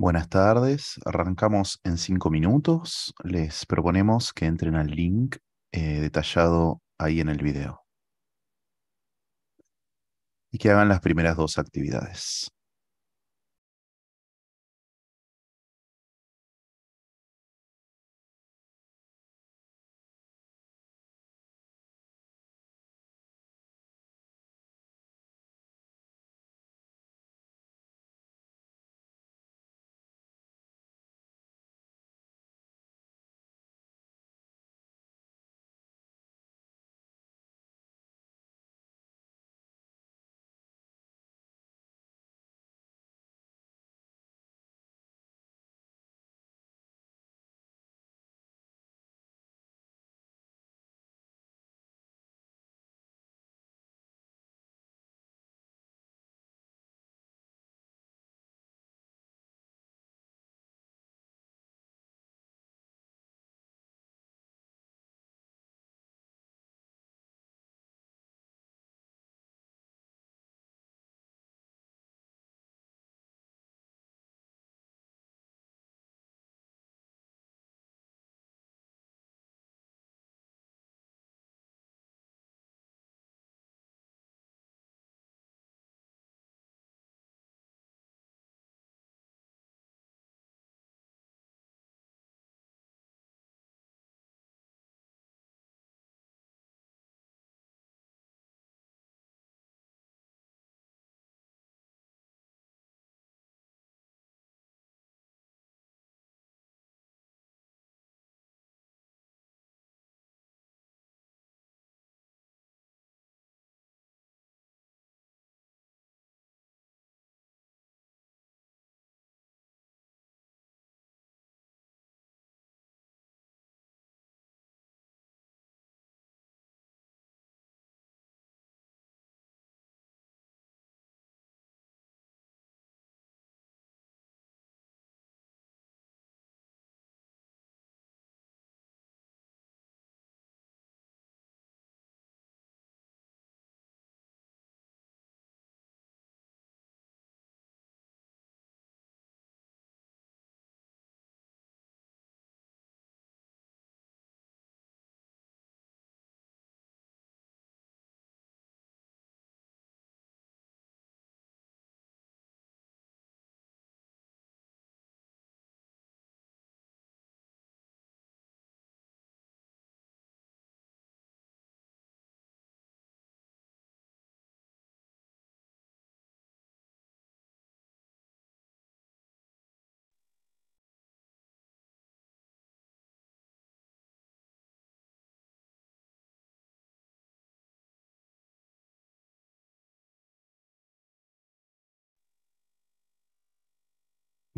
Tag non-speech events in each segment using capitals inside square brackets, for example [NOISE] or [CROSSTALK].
Buenas tardes, arrancamos en cinco minutos. Les proponemos que entren al link eh, detallado ahí en el video y que hagan las primeras dos actividades.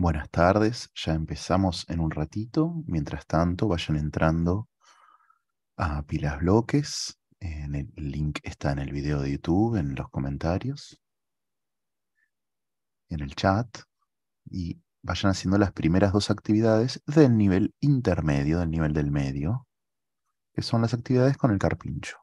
Buenas tardes, ya empezamos en un ratito. Mientras tanto, vayan entrando a Pilas Bloques. En el link está en el video de YouTube, en los comentarios, en el chat. Y vayan haciendo las primeras dos actividades del nivel intermedio, del nivel del medio, que son las actividades con el carpincho.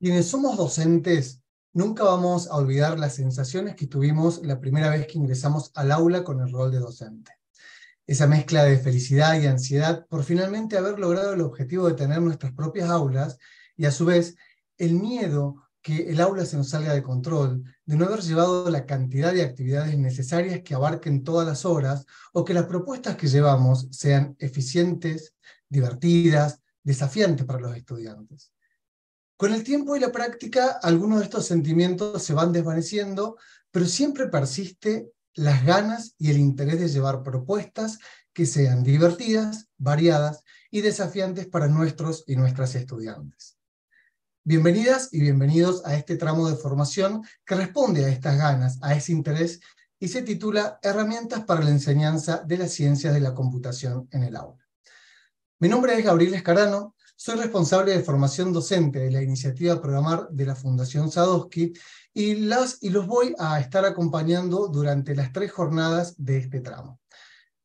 Quienes somos docentes, nunca vamos a olvidar las sensaciones que tuvimos la primera vez que ingresamos al aula con el rol de docente. Esa mezcla de felicidad y ansiedad por finalmente haber logrado el objetivo de tener nuestras propias aulas y a su vez el miedo que el aula se nos salga de control, de no haber llevado la cantidad de actividades necesarias que abarquen todas las horas o que las propuestas que llevamos sean eficientes, divertidas, desafiantes para los estudiantes. Con el tiempo y la práctica, algunos de estos sentimientos se van desvaneciendo, pero siempre persiste las ganas y el interés de llevar propuestas que sean divertidas, variadas y desafiantes para nuestros y nuestras estudiantes. Bienvenidas y bienvenidos a este tramo de formación que responde a estas ganas, a ese interés y se titula Herramientas para la enseñanza de las ciencias de la computación en el aula. Mi nombre es Gabriel Escarano, soy responsable de formación docente de la iniciativa Programar de la Fundación Sadowski y, las, y los voy a estar acompañando durante las tres jornadas de este tramo.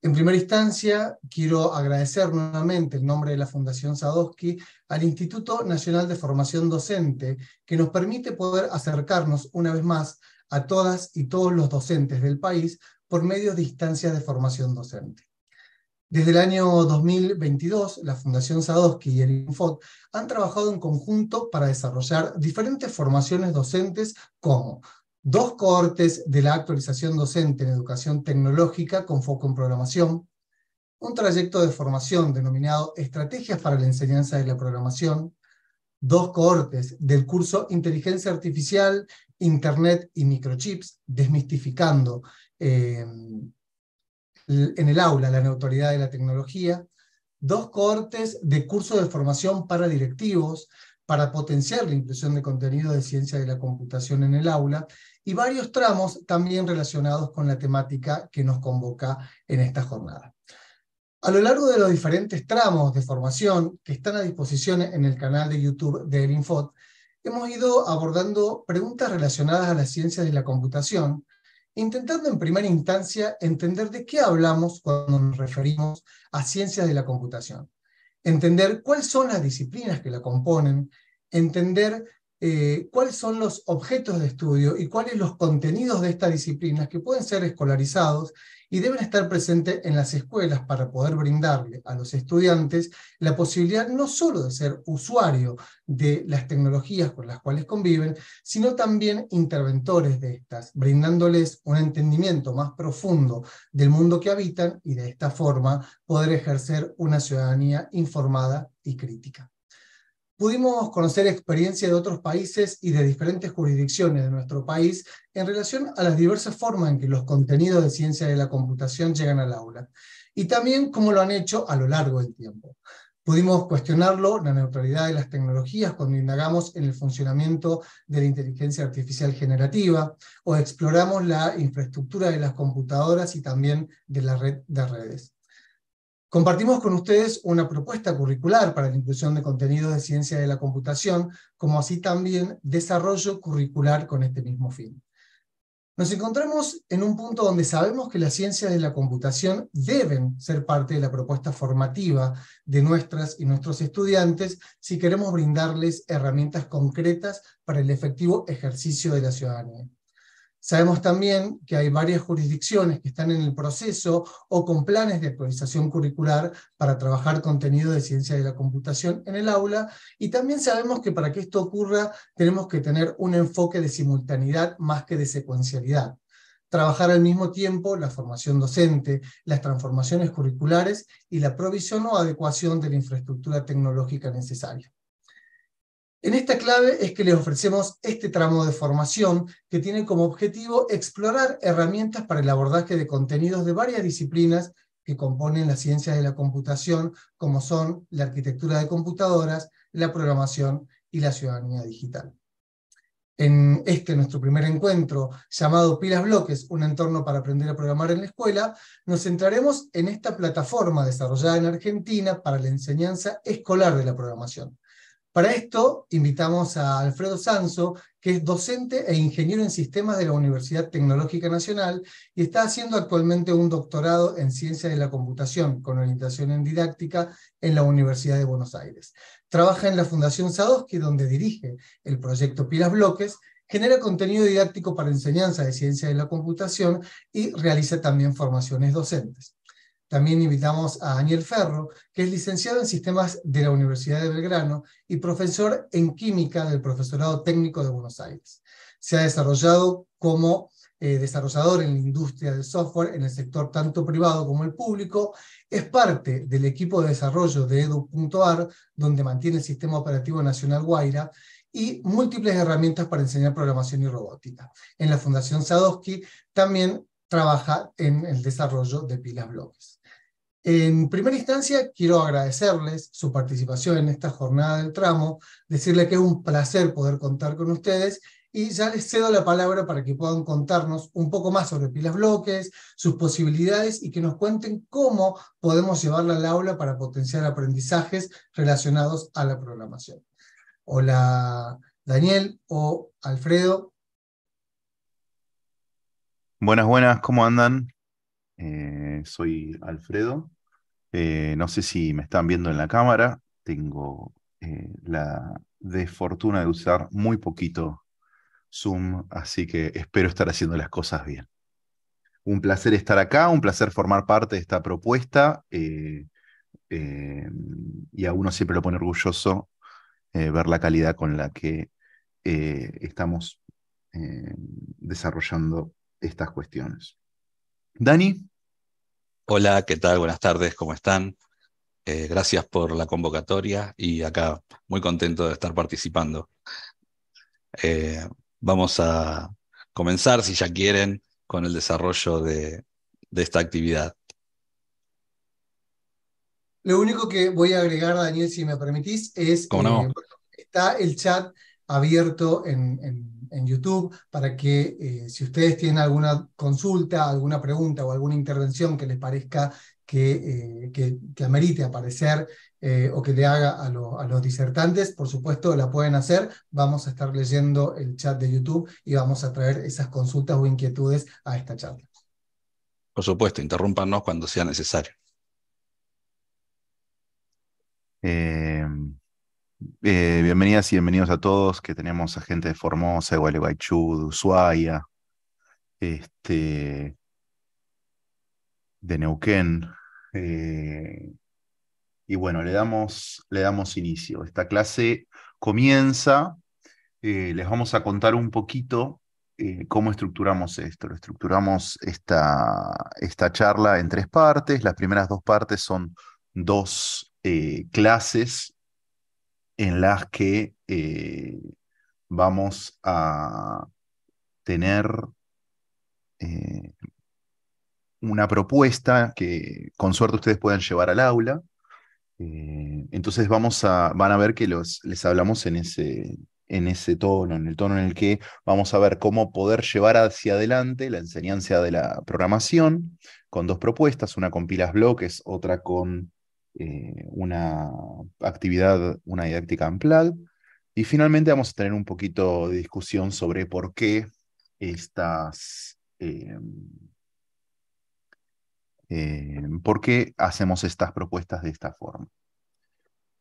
En primera instancia, quiero agradecer nuevamente el nombre de la Fundación Sadowski al Instituto Nacional de Formación Docente, que nos permite poder acercarnos una vez más a todas y todos los docentes del país por medio de instancias de formación docente. Desde el año 2022, la Fundación Sadowski y el Infot han trabajado en conjunto para desarrollar diferentes formaciones docentes como dos cohortes de la actualización docente en educación tecnológica con foco en programación, un trayecto de formación denominado Estrategias para la Enseñanza de la Programación, dos cohortes del curso Inteligencia Artificial, Internet y Microchips, desmistificando. Eh, en el aula, la neutralidad de la tecnología, dos cohortes de cursos de formación para directivos para potenciar la inclusión de contenido de ciencia de la computación en el aula y varios tramos también relacionados con la temática que nos convoca en esta jornada. A lo largo de los diferentes tramos de formación que están a disposición en el canal de YouTube de El hemos ido abordando preguntas relacionadas a las ciencias de la computación, intentando en primera instancia entender de qué hablamos cuando nos referimos a ciencias de la computación, entender cuáles son las disciplinas que la componen, entender eh, cuáles son los objetos de estudio y cuáles los contenidos de estas disciplinas que pueden ser escolarizados y deben estar presentes en las escuelas para poder brindarle a los estudiantes la posibilidad no solo de ser usuario de las tecnologías con las cuales conviven, sino también interventores de estas, brindándoles un entendimiento más profundo del mundo que habitan y de esta forma poder ejercer una ciudadanía informada y crítica pudimos conocer experiencia de otros países y de diferentes jurisdicciones de nuestro país en relación a las diversas formas en que los contenidos de ciencia de la computación llegan al aula y también cómo lo han hecho a lo largo del tiempo. Pudimos cuestionarlo, la neutralidad de las tecnologías, cuando indagamos en el funcionamiento de la inteligencia artificial generativa, o exploramos la infraestructura de las computadoras y también de la red de redes. Compartimos con ustedes una propuesta curricular para la inclusión de contenidos de ciencia de la computación, como así también desarrollo curricular con este mismo fin. Nos encontramos en un punto donde sabemos que las ciencias de la computación deben ser parte de la propuesta formativa de nuestras y nuestros estudiantes si queremos brindarles herramientas concretas para el efectivo ejercicio de la ciudadanía. Sabemos también que hay varias jurisdicciones que están en el proceso o con planes de actualización curricular para trabajar contenido de ciencia de la computación en el aula y también sabemos que para que esto ocurra tenemos que tener un enfoque de simultaneidad más que de secuencialidad. Trabajar al mismo tiempo la formación docente, las transformaciones curriculares y la provisión o adecuación de la infraestructura tecnológica necesaria. En esta clave es que les ofrecemos este tramo de formación que tiene como objetivo explorar herramientas para el abordaje de contenidos de varias disciplinas que componen las ciencias de la computación, como son la arquitectura de computadoras, la programación y la ciudadanía digital. En este, nuestro primer encuentro, llamado Pilas Bloques, un entorno para aprender a programar en la escuela, nos centraremos en esta plataforma desarrollada en Argentina para la enseñanza escolar de la programación. Para esto invitamos a Alfredo Sanso, que es docente e ingeniero en sistemas de la Universidad Tecnológica Nacional y está haciendo actualmente un doctorado en ciencia de la computación con orientación en didáctica en la Universidad de Buenos Aires. Trabaja en la Fundación Sadosky, donde dirige el proyecto Pilas Bloques, genera contenido didáctico para enseñanza de ciencia de la computación y realiza también formaciones docentes. También invitamos a Daniel Ferro, que es licenciado en Sistemas de la Universidad de Belgrano y profesor en Química del Profesorado Técnico de Buenos Aires. Se ha desarrollado como eh, desarrollador en la industria del software en el sector tanto privado como el público. Es parte del equipo de desarrollo de edu.ar, donde mantiene el sistema operativo nacional Guaira y múltiples herramientas para enseñar programación y robótica. En la Fundación Sadowski también trabaja en el desarrollo de pilas bloques. En primera instancia, quiero agradecerles su participación en esta jornada del tramo, decirle que es un placer poder contar con ustedes y ya les cedo la palabra para que puedan contarnos un poco más sobre pilas bloques, sus posibilidades y que nos cuenten cómo podemos llevarla al aula para potenciar aprendizajes relacionados a la programación. Hola Daniel o Alfredo. Buenas, buenas, ¿cómo andan? Eh, soy Alfredo. Eh, no sé si me están viendo en la cámara. Tengo eh, la desfortuna de usar muy poquito Zoom, así que espero estar haciendo las cosas bien. Un placer estar acá, un placer formar parte de esta propuesta. y a uno siempre lo pone orgulloso ver la calidad con la que estamos desarrollando estas cuestiones. Dani. Hola, ¿qué tal? Buenas tardes, ¿cómo están? Eh, gracias por la convocatoria y acá muy contento de estar participando. Eh, vamos a comenzar, si ya quieren, con el desarrollo de, esta actividad. Lo único que voy a agregar, Daniel, si me permitís, es que eh, está el chat abierto en, YouTube para que eh, si ustedes tienen alguna consulta, alguna pregunta o alguna intervención que les parezca que, eh, que, amerite aparecer eh, o que le haga a, a los disertantes, por supuesto la pueden hacer. Vamos a estar leyendo el chat de YouTube y vamos a traer esas consultas o inquietudes a esta charla. Por supuesto, interrúmpanos cuando sea necesario. Eh, eh, bienvenidas y bienvenidos a todos, que tenemos a gente de Formosa, de Gualeguaychú, de Ushuaia, este, de Neuquén. Eh, y bueno, le damos, le damos inicio. Esta clase comienza, eh, les vamos a contar un poquito cómo estructuramos esto. estructuramos esta, esta charla en tres partes. Las primeras dos partes son dos clases en las que eh, vamos a tener eh, una propuesta que con suerte ustedes puedan llevar al aula. Eh, entonces vamos a, van a ver que los, les hablamos en ese, en ese tono, en el tono en el que vamos a ver cómo poder llevar hacia adelante la enseñanza de la programación con dos propuestas, una con pilas bloques, otra con eh, una actividad, una didáctica unplugged. Y finalmente vamos a tener un poquito de discusión sobre por qué estas... Eh, eh, por qué hacemos estas propuestas de esta forma.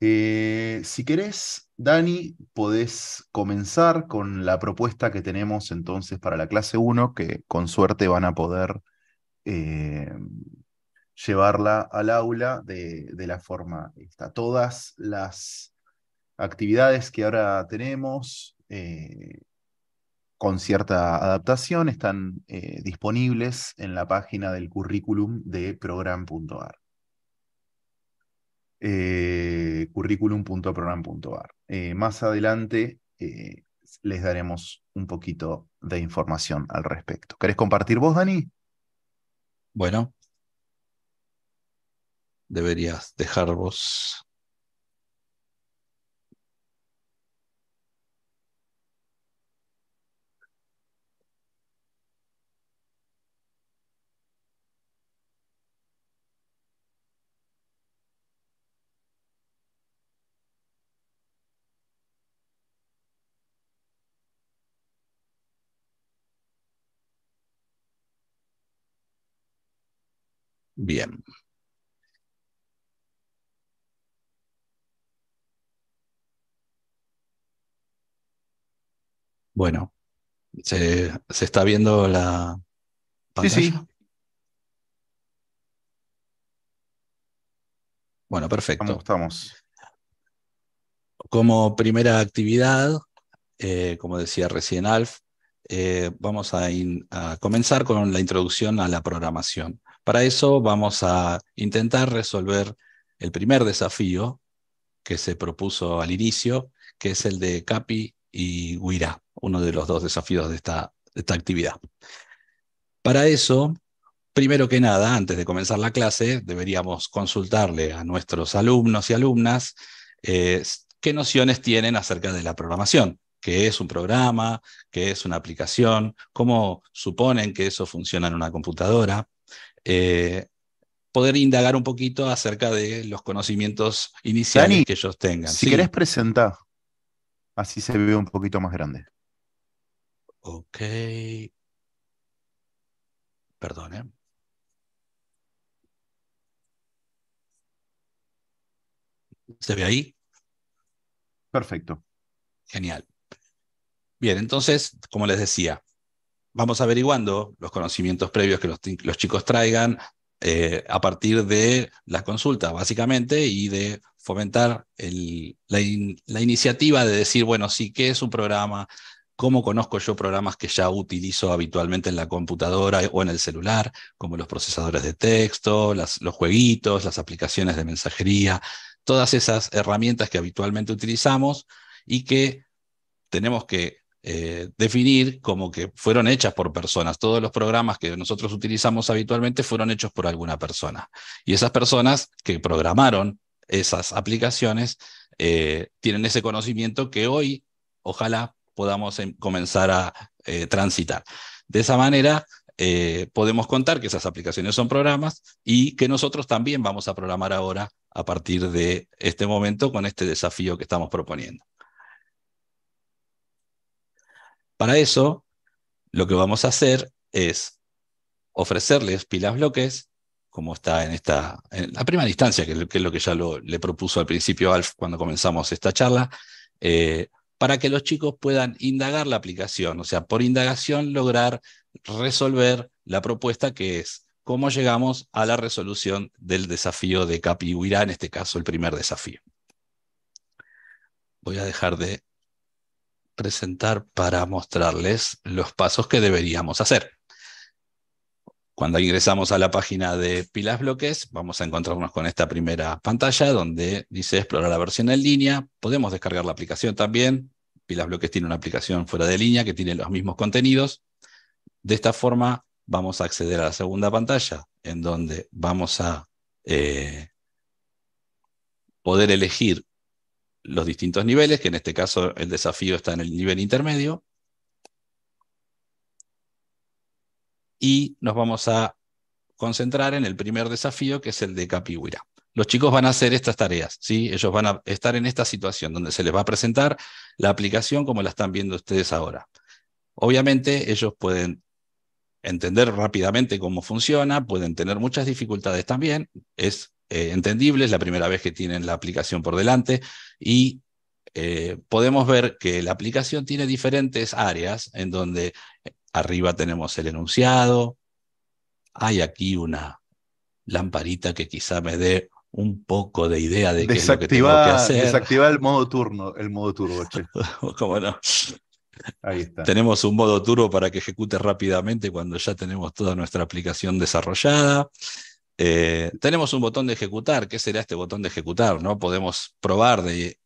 si querés, Dani, podés comenzar con la propuesta que tenemos entonces para la clase 1, que con suerte van a poder llevarla al aula de, la forma esta. Todas las actividades que ahora tenemos eh, con cierta adaptación están eh, disponibles en la página del currículum de program.ar. Eh, currículum.program.ar. Eh, más adelante les daremos un poquito de información al respecto. ¿Querés compartir vos, Dani? Bueno, deberías dejarlos... Bien. Bueno, ¿se, está viendo la pantalla? Sí, sí. Bueno, perfecto. estamos? Como primera actividad, eh, como decía recién Alf, eh, vamos a, comenzar con la introducción a la programación. Para eso vamos a intentar resolver el primer desafío que se propuso al inicio, que es el de CAPI y huirá, uno de los dos desafíos de esta, actividad. Para eso, primero que nada, antes de comenzar la clase, deberíamos consultarle a nuestros alumnos y alumnas eh, qué nociones tienen acerca de la programación, qué es un programa, qué es una aplicación, cómo suponen que eso funciona en una computadora. Eh, poder indagar un poquito acerca de los conocimientos iniciales que ellos tengan. Si querés presentar. Así se ve un poquito más grande. Ok. Perdón, ¿eh? ¿Se ve ahí? Perfecto. Genial. Bien, entonces, como les decía, vamos averiguando los conocimientos previos que los, chicos traigan eh, a partir de la consulta, básicamente, y de fomentar la, iniciativa de decir, bueno, sí, ¿qué es un programa? ¿Cómo conozco yo programas que ya utilizo habitualmente en la computadora o en el celular, como los procesadores de texto, las, los jueguitos, las aplicaciones de mensajería, todas esas herramientas que habitualmente utilizamos y que tenemos que eh, definir como que fueron hechas por personas. Todos los programas que nosotros utilizamos habitualmente fueron hechos por alguna persona. Y esas personas que programaron esas aplicaciones eh, tienen ese conocimiento que hoy ojalá podamos em, comenzar a eh, transitar. De esa manera eh, podemos contar que esas aplicaciones son programas y que nosotros también vamos a programar ahora a partir de este momento con este desafío que estamos proponiendo. Para eso, lo que vamos a hacer es ofrecerles pilas bloques como está en esta, la primera instancia, que, es lo que ya le propuso al principio Alf cuando comenzamos esta charla, eh, para que los chicos puedan indagar la aplicación, o sea, por indagación lograr resolver la propuesta que es cómo llegamos a la resolución del desafío de Huirá, en este caso el primer desafío. Voy a dejar de presentar para mostrarles los pasos que deberíamos hacer. Cuando ingresamos a la página de Pilas Bloques, vamos a encontrarnos con esta primera pantalla donde dice explorar la versión en línea. Podemos descargar la aplicación también. Pilas Bloques tiene una aplicación fuera de línea que tiene los mismos contenidos. De esta forma, vamos a acceder a la segunda pantalla, en donde vamos a eh, poder elegir los distintos niveles, que en este caso el desafío está en el nivel intermedio. y nos vamos a concentrar en el primer desafío, que es el de Capihuira. Los chicos van a hacer estas tareas, ¿sí? Ellos van a estar en esta situación donde se les va a presentar la aplicación como la están viendo ustedes ahora. Obviamente ellos pueden entender rápidamente cómo funciona, pueden tener muchas dificultades también, es eh, entendible, es la primera vez que tienen la aplicación por delante y eh, podemos ver que la aplicación tiene diferentes áreas en donde Arriba tenemos el enunciado. Hay aquí una lamparita que quizá me dé un poco de idea de qué es lo que hacer. Desactivar el modo turno, el modo turbo. [LAUGHS] no? Ahí está. Tenemos un modo turbo para que ejecute rápidamente cuando ya tenemos toda nuestra aplicación desarrollada. Eh, tenemos un botón de ejecutar. ¿Qué será este botón de ejecutar? ¿no? Podemos probar de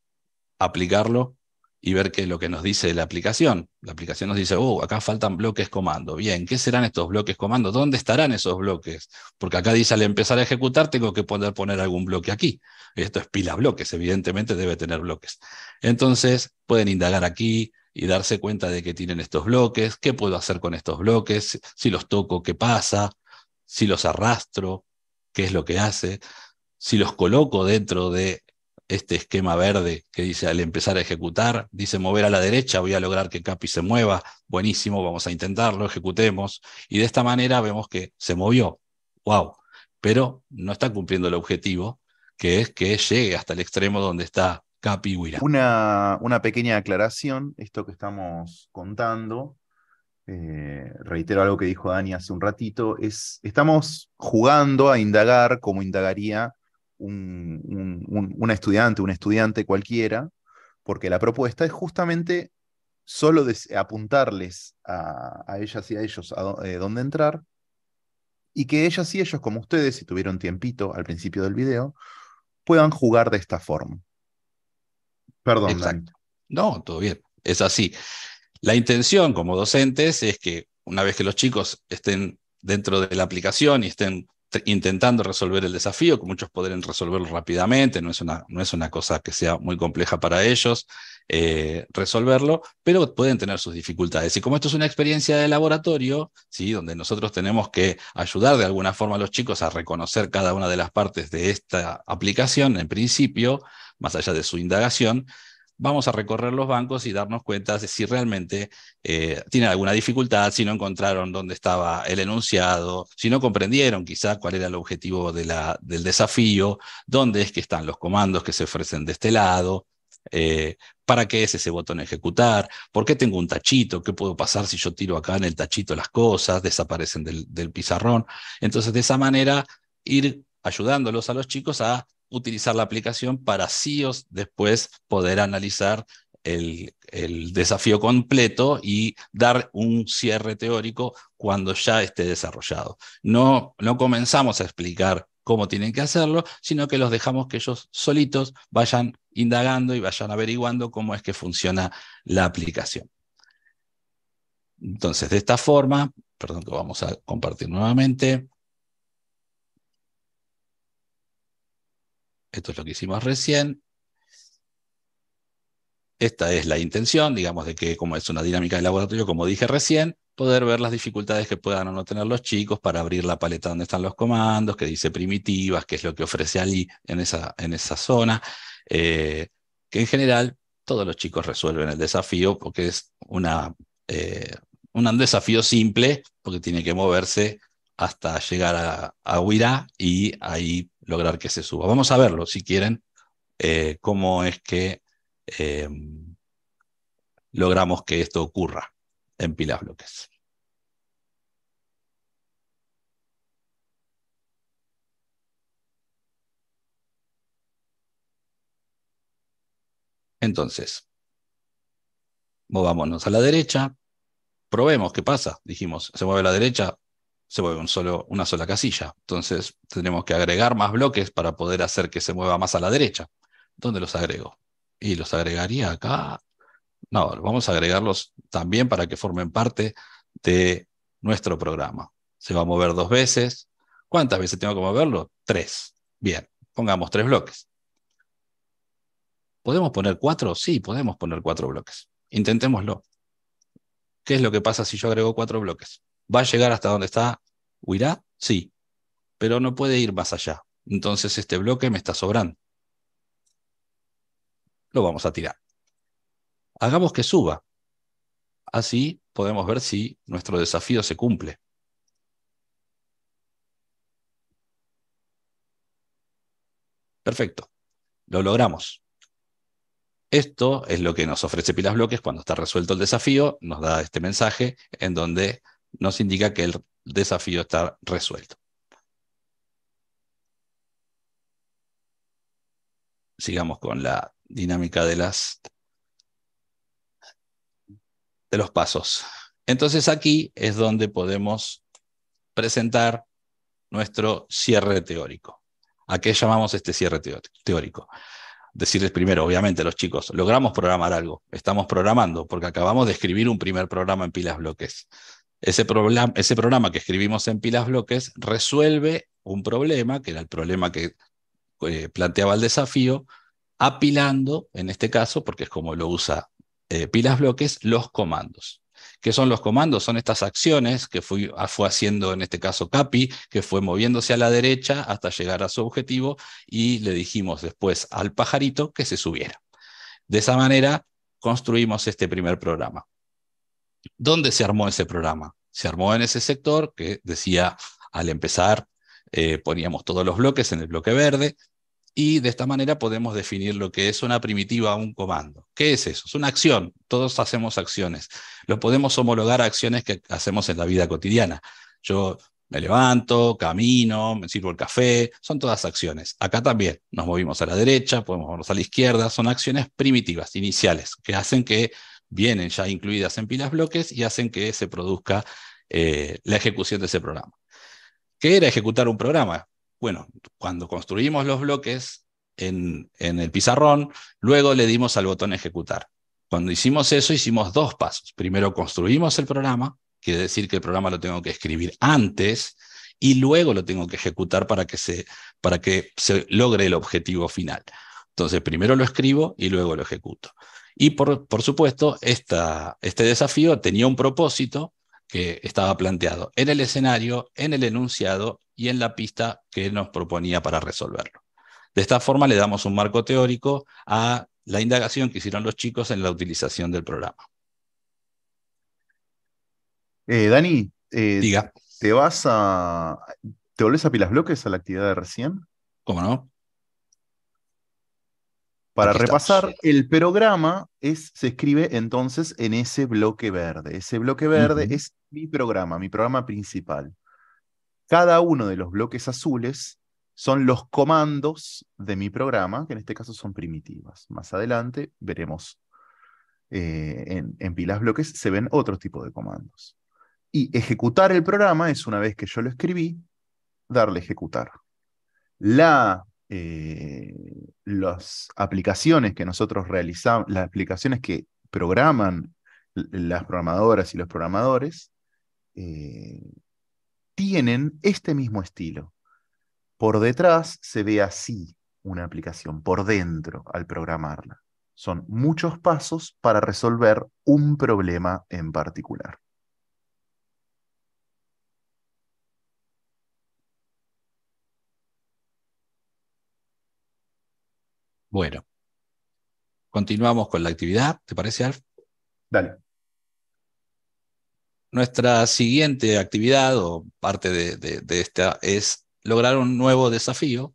aplicarlo y ver qué es lo que nos dice la aplicación. La aplicación nos dice, oh, acá faltan bloques comando. Bien, ¿qué serán estos bloques comando? ¿Dónde estarán esos bloques? Porque acá dice al empezar a ejecutar tengo que poder poner algún bloque aquí. Esto es pila bloques, evidentemente debe tener bloques. Entonces pueden indagar aquí y darse cuenta de que tienen estos bloques, qué puedo hacer con estos bloques, si los toco, qué pasa, si los arrastro, qué es lo que hace, si los coloco dentro de este esquema verde que dice al empezar a ejecutar, dice mover a la derecha, voy a lograr que Capi se mueva, buenísimo, vamos a intentarlo, ejecutemos, y de esta manera vemos que se movió, wow, pero no está cumpliendo el objetivo, que es que llegue hasta el extremo donde está Capi Huirá. Una, una pequeña aclaración, esto que estamos contando, eh, reitero algo que dijo Dani hace un ratito, es estamos jugando a indagar como indagaría un, estudiante, un estudiante cualquiera, porque la propuesta es justamente solo apuntarles a, ellas y a ellos a eh, dónde entrar, y que ellas y ellos, como ustedes, si tuvieron tiempito al principio del video, puedan jugar de esta forma. Perdón. Exacto. No, todo bien. Es así. La intención como docentes es que una vez que los chicos estén dentro de la aplicación y estén intentando resolver el desafío, que muchos podrían resolverlo rápidamente, no es una, no es una cosa que sea muy compleja para ellos eh, resolverlo, pero pueden tener sus dificultades. Y como esto es una experiencia de laboratorio, ¿sí? donde nosotros tenemos que ayudar de alguna forma a los chicos a reconocer cada una de las partes de esta aplicación, en principio, más allá de su indagación, vamos a recorrer los bancos y darnos cuenta de si realmente tiene eh, tienen alguna dificultad, si no encontraron dónde estaba el enunciado, si no comprendieron quizá cuál era el objetivo del desafío, dónde es que están los comandos que se ofrecen de este lado, eh, ¿Para qué es ese botón ejecutar? ¿Por qué tengo un tachito? ¿Qué puedo pasar si yo tiro acá en el tachito las cosas? Desaparecen del, del pizarrón. Entonces, de esa manera, ir ayudándolos a los chicos a utilizar la aplicación para CIOs e después poder analizar el, desafío completo y dar un cierre teórico cuando ya esté desarrollado. No, no comenzamos a explicar cómo tienen que hacerlo, sino que los dejamos que ellos solitos vayan indagando y vayan averiguando cómo es que funciona la aplicación. Entonces, de esta forma, perdón que vamos a compartir nuevamente, Esto es lo que hicimos recién. Esta es la intención, digamos, de que como es una dinámica de laboratorio, como dije recién, poder ver las dificultades que puedan o no tener los chicos para abrir la paleta donde están los comandos, que dice primitivas, qué es lo que ofrece allí en esa, en esa zona, eh, que en general todos los chicos resuelven el desafío porque es una, eh, un desafío simple, porque tiene que moverse hasta llegar a, a Huirá y ahí lograr que se suba. Vamos a verlo, si quieren, eh, cómo es que eh, logramos que esto ocurra en pilas bloques. Entonces, movámonos a la derecha, probemos qué pasa, dijimos, se mueve a la derecha, se mueve un solo, una sola casilla. Entonces tenemos que agregar más bloques para poder hacer que se mueva más a la derecha. ¿Dónde los agrego? Y los agregaría acá. No, vamos a agregarlos también para que formen parte de nuestro programa. Se va a mover dos veces. ¿Cuántas veces tengo que moverlo? Tres. Bien, pongamos tres bloques. ¿Podemos poner cuatro? Sí, podemos poner cuatro bloques. Intentémoslo. ¿Qué es lo que pasa si yo agrego cuatro bloques? ¿Va a llegar hasta donde está Huirá? Sí, pero no puede ir más allá. Entonces este bloque me está sobrando. Lo vamos a tirar. Hagamos que suba. Así podemos ver si nuestro desafío se cumple. Perfecto. Lo logramos. Esto es lo que nos ofrece Pilas Bloques cuando está resuelto el desafío. Nos da este mensaje en donde nos indica que el desafío está resuelto. Sigamos con la dinámica de las de los pasos. Entonces aquí es donde podemos presentar nuestro cierre teórico. ¿A qué llamamos este cierre teórico? Decirles primero, obviamente, los chicos, logramos programar algo, estamos programando, porque acabamos de escribir un primer programa en pilas bloques. Ese, programa, que escribimos en Pilas Bloques resuelve un problema, que era el problema que eh, planteaba el desafío, apilando, en este caso, porque es como lo usa eh, Pilas Bloques, los comandos. ¿Qué son los comandos? Son estas acciones que ah, fue haciendo, en este caso, Capi, que fue moviéndose a la derecha hasta llegar a su objetivo y le dijimos después al pajarito que se subiera. De esa manera construimos este primer programa. ¿Dónde se armó ese programa? Se armó en ese sector que decía, al empezar eh, poníamos todos los bloques en el bloque verde y de esta manera podemos definir lo que es una primitiva un comando. ¿Qué es eso? Es una acción. Todos hacemos acciones. Lo podemos homologar a acciones que hacemos en la vida cotidiana. Yo me levanto, camino, me sirvo el café, son todas acciones. Acá también nos movimos a la derecha, podemos movernos a la izquierda, son acciones primitivas, iniciales, que hacen que vienen ya incluidas en pilas bloques y hacen que se produzca eh, la ejecución de ese programa. ¿Qué era ejecutar un programa? Bueno, cuando construimos los bloques en, en el pizarrón, luego le dimos al botón ejecutar. Cuando hicimos eso, hicimos dos pasos. Primero construimos el programa, quiere decir que el programa lo tengo que escribir antes y luego lo tengo que ejecutar para que se, para que se logre el objetivo final. Entonces, primero lo escribo y luego lo ejecuto. Y por, supuesto, este desafío tenía un propósito que estaba planteado en el escenario, en el enunciado y en la pista que nos proponía para resolverlo. De esta forma le damos un marco teórico a la indagación que hicieron los chicos en la utilización del programa. Eh, Dani, eh, ¿te vas a... ¿Te volvés a pilas bloques a la actividad de recién? ¿Cómo no? Para repasar, el programa es, se escribe entonces en ese bloque verde. Ese bloque verde es mi programa, mi programa principal. Cada uno de los bloques azules son los comandos de mi programa, que en este caso son primitivas. Más adelante veremos eh, en, en pilas bloques, se ven otro tipo de comandos. Y ejecutar el programa es una vez que yo lo escribí, darle ejecutar. La eh, las aplicaciones que nosotros realizamos, las aplicaciones que programan las programadoras y los programadores, eh, tienen este mismo estilo. Por detrás se ve así una aplicación, por dentro al programarla. Son muchos pasos para resolver un problema en particular. Bueno, continuamos con la actividad, ¿te parece, Alf? Dale. Nuestra siguiente actividad o parte de, esta es lograr un nuevo desafío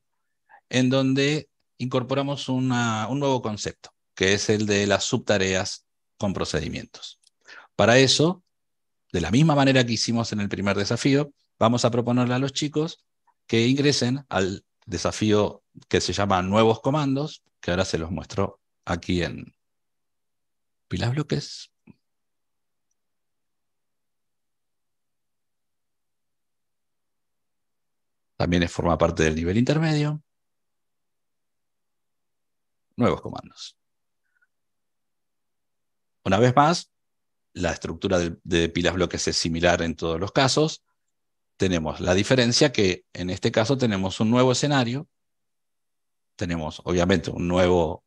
en donde incorporamos un nuevo concepto, que es el de las subtareas con procedimientos. Para eso, de la misma manera que hicimos en el primer desafío, vamos a proponerle a los chicos que ingresen al desafío que se llama Nuevos Comandos, que ahora se los muestro aquí en Pilas Bloques. También forma parte del nivel intermedio. Nuevos comandos. Una vez más, la estructura de, de pilas bloques es similar en todos los casos tenemos la diferencia que en este caso tenemos un nuevo escenario tenemos obviamente un nuevo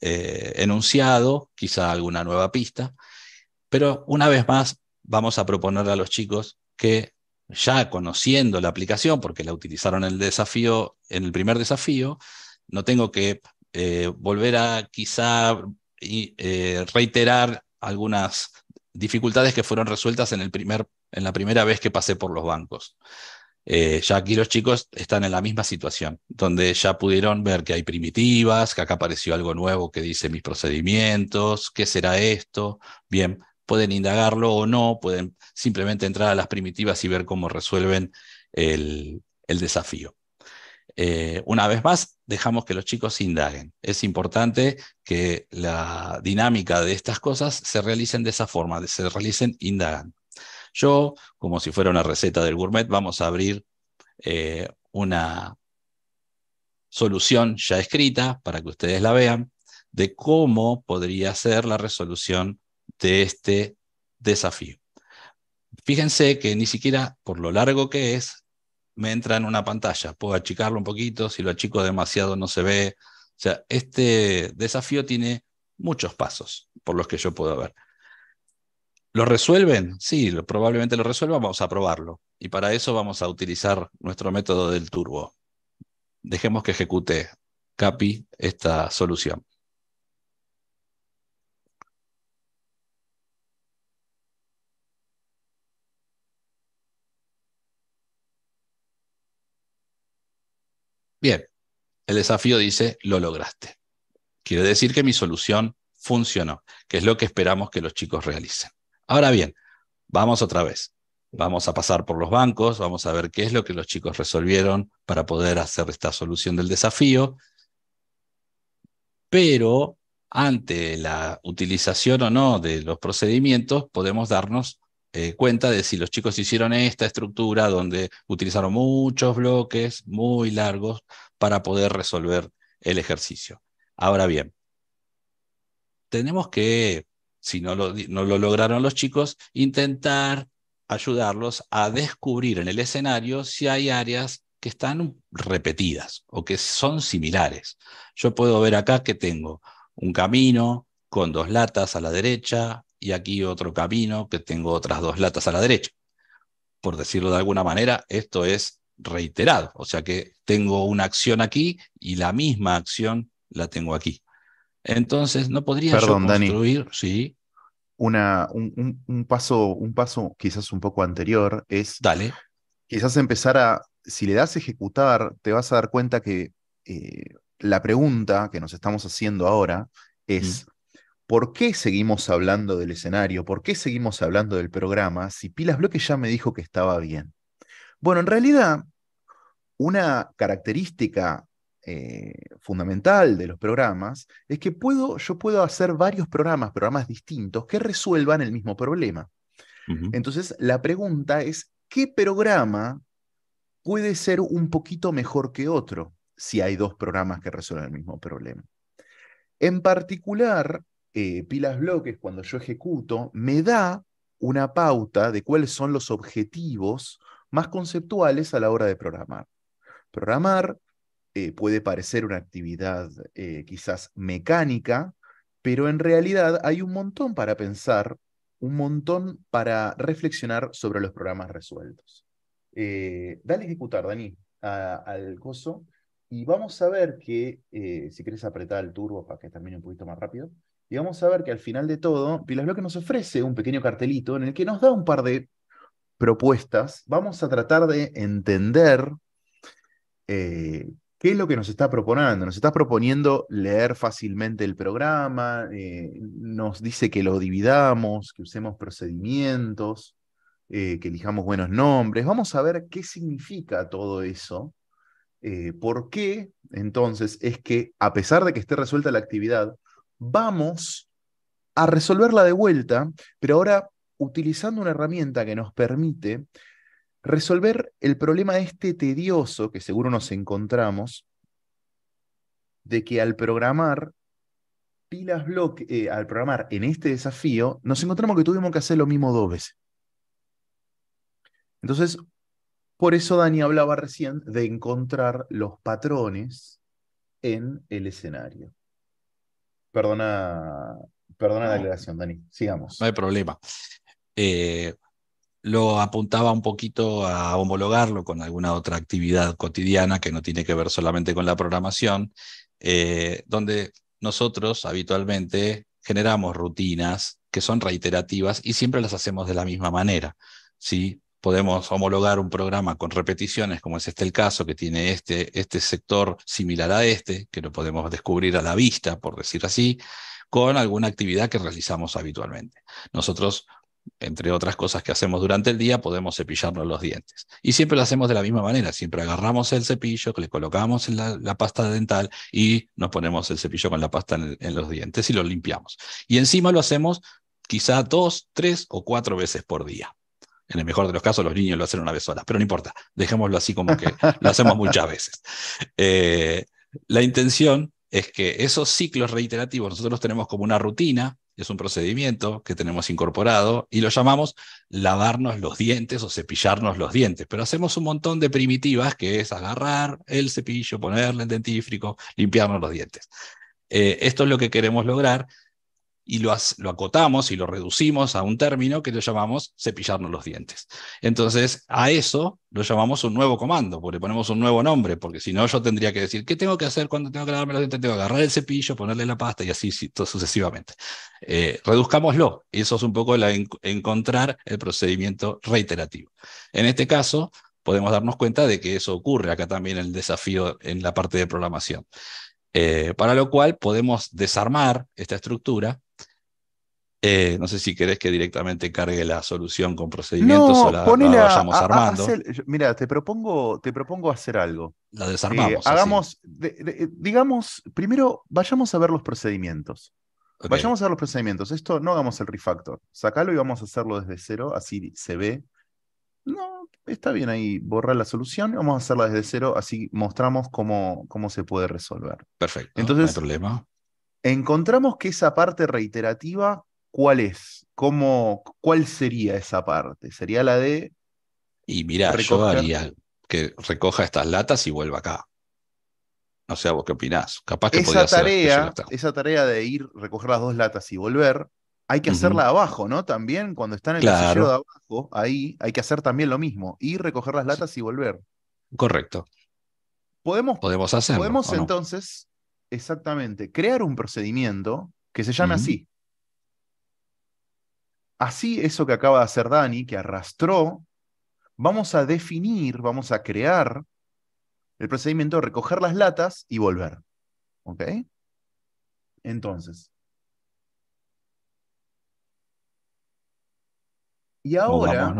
eh, enunciado, quizá alguna nueva pista, pero una vez más vamos a proponer a los chicos que ya conociendo la aplicación, porque la utilizaron en el desafío, en el primer desafío, no tengo que eh, volver a quizá eh, reiterar algunas dificultades que fueron resueltas en, el primer, en la primera vez que pasé por los bancos. Eh, ya aquí los chicos están en la misma situación, donde ya pudieron ver que hay primitivas, que acá apareció algo nuevo que dice mis procedimientos, qué será esto. Bien, pueden indagarlo o no, pueden simplemente entrar a las primitivas y ver cómo resuelven el, desafío. Eh, una vez más, dejamos que los chicos indaguen. Es importante que la dinámica de estas cosas se realicen de esa forma, se realicen indagando yo, como si fuera una receta del gourmet, vamos a abrir eh, una solución ya escrita para que ustedes la vean de cómo podría ser la resolución de este desafío. Fíjense que ni siquiera por lo largo que es, me entra en una pantalla. Puedo achicarlo un poquito, si lo achico demasiado no se ve. O sea, este desafío tiene muchos pasos por los que yo puedo ver. ¿Lo resuelven? Sí, probablemente lo resuelva. vamos a probarlo. Y para eso vamos a utilizar nuestro método del turbo. Dejemos que ejecute CAPI esta solución. Bien, el desafío dice, lo lograste. Quiere decir que mi solución funcionó, que es lo que esperamos que los chicos realicen. Ahora bien, vamos otra vez. Vamos a pasar por los bancos, vamos a ver qué es lo que los chicos resolvieron para poder hacer esta solución del desafío. Pero ante la utilización o no de los procedimientos, podemos darnos eh, cuenta de si los chicos hicieron esta estructura donde utilizaron muchos bloques muy largos para poder resolver el ejercicio. Ahora bien, tenemos que si no lo, no lo lograron los chicos, intentar ayudarlos a descubrir en el escenario si hay áreas que están repetidas o que son similares. Yo puedo ver acá que tengo un camino con dos latas a la derecha y aquí otro camino que tengo otras dos latas a la derecha. Por decirlo de alguna manera, esto es reiterado, o sea que tengo una acción aquí y la misma acción la tengo aquí. Entonces, no podría yo construir, sí. un, paso, un paso quizás un poco anterior es. Dale. Quizás empezar a. Si le das ejecutar, te vas a dar cuenta que eh, la pregunta que nos estamos haciendo ahora es. Mm. ¿Por qué seguimos hablando del escenario? ¿Por qué seguimos hablando del programa si Pilas Bloque ya me dijo que estaba bien? Bueno, en realidad, una característica eh, fundamental de los programas es que puedo, yo puedo hacer varios programas, programas distintos, que resuelvan el mismo problema. Entonces, la pregunta es, ¿qué programa puede ser un poquito mejor que otro si hay dos programas que resuelven el mismo problema? En particular, eh, Pilas Bloques, cuando yo ejecuto, me da una pauta de cuáles son los objetivos más conceptuales a la hora de programar. Programar eh, puede parecer una actividad eh, quizás mecánica, pero en realidad hay un montón para pensar, un montón para reflexionar sobre los programas resueltos. Eh, dale a ejecutar, Dani, al coso. Y vamos a ver que, si querés apretar el turbo para que termine un poquito más rápido, y vamos a ver que al final de todo, Pilas Bloque nos ofrece un pequeño cartelito en el que nos da un par de propuestas. Vamos a tratar de entender ¿Qué es lo que nos está proponiendo? Nos está proponiendo leer fácilmente el programa, eh, nos dice que lo dividamos, que usemos procedimientos, eh, que elijamos buenos nombres. Vamos a ver qué significa todo eso. Eh, ¿Por qué entonces es que, a pesar de que esté resuelta la actividad, vamos a resolverla de vuelta, pero ahora utilizando una herramienta que nos permite resolver el problema este tedioso que seguro nos encontramos de que al programar pilas bloque, eh, al programar en este desafío, nos encontramos que tuvimos que hacer lo mismo dos veces. Entonces, por eso Dani hablaba recién de encontrar los patrones en el escenario. Perdona, perdona la aclaración, Dani. Sigamos. No hay problema. Eh, lo apuntaba un poquito a homologarlo con alguna otra actividad cotidiana que no tiene que ver solamente con la programación, eh, donde nosotros habitualmente generamos rutinas que son reiterativas y siempre las hacemos de la misma manera. ¿sí? Podemos homologar un programa con repeticiones, como es este el caso, que tiene este, este sector similar a este, que lo podemos descubrir a la vista, por decir así, con alguna actividad que realizamos habitualmente. Nosotros entre otras cosas que hacemos durante el día, podemos cepillarnos los dientes. Y siempre lo hacemos de la misma manera, siempre agarramos el cepillo, le colocamos en la, pasta dental y nos ponemos el cepillo con la pasta en, los dientes y lo limpiamos. Y encima lo hacemos quizá dos, tres o cuatro veces por día. En el mejor de los casos, los niños lo hacen una vez sola, pero no importa, dejémoslo así como que [LAUGHS] lo hacemos muchas veces. Eh, la intención es que esos ciclos reiterativos nosotros los tenemos como una rutina es un procedimiento que tenemos incorporado y lo llamamos lavarnos los dientes o cepillarnos los dientes. Pero hacemos un montón de primitivas que es agarrar el cepillo, ponerle el dentífrico, limpiarnos los dientes. Eh, esto es lo que queremos lograr y lo, acotamos y lo reducimos a un término que lo llamamos cepillarnos los dientes. Entonces, a eso lo llamamos un nuevo comando, porque le ponemos un nuevo nombre, porque si no yo tendría que decir, ¿qué tengo que hacer cuando tengo que lavarme los dientes? Tengo que agarrar el cepillo, ponerle la pasta y así sucesivamente. Eh, reduzcámoslo. Eso es un poco la encontrar el procedimiento reiterativo. En este caso, podemos darnos cuenta de que eso ocurre. Acá también el desafío en la parte de programación. Eh, para lo cual podemos desarmar esta estructura eh, no sé si querés que directamente cargue la solución con procedimientos o la, vayamos armando. mira, te propongo, te propongo hacer algo. La eh, desarmamos. hagamos, eh, digamos, primero vayamos a ver los procedimientos. Vayamos a ver los procedimientos. Esto no hagamos el refactor. Sácalo y vamos a hacerlo desde cero, así se ve. No, está bien ahí, borra la solución, vamos a hacerla desde cero, así mostramos cómo, cómo se puede resolver. Perfecto. Entonces, no problema encontramos que esa parte reiterativa ¿cuál es? ¿Cómo, ¿Cuál sería esa parte? ¿Sería la de... Y mira, yo haría que recoja estas latas y vuelva acá. No sé, sea, vos qué opinás. Capaz que esa tarea, esa tarea de ir, recoger las dos latas y volver, hay que hacerla abajo, ¿no? También cuando está en el sillón de abajo, ahí hay que hacer también lo mismo, ir, recoger las latas y volver. Correcto. Podemos, podemos hacerlo. Podemos entonces, exactamente, crear un procedimiento que se llame así. Así eso que acaba de hacer Dani, que arrastró, vamos a definir, vamos a crear el procedimiento de recoger las latas y volver. ¿Ok? Entonces. Y ahora,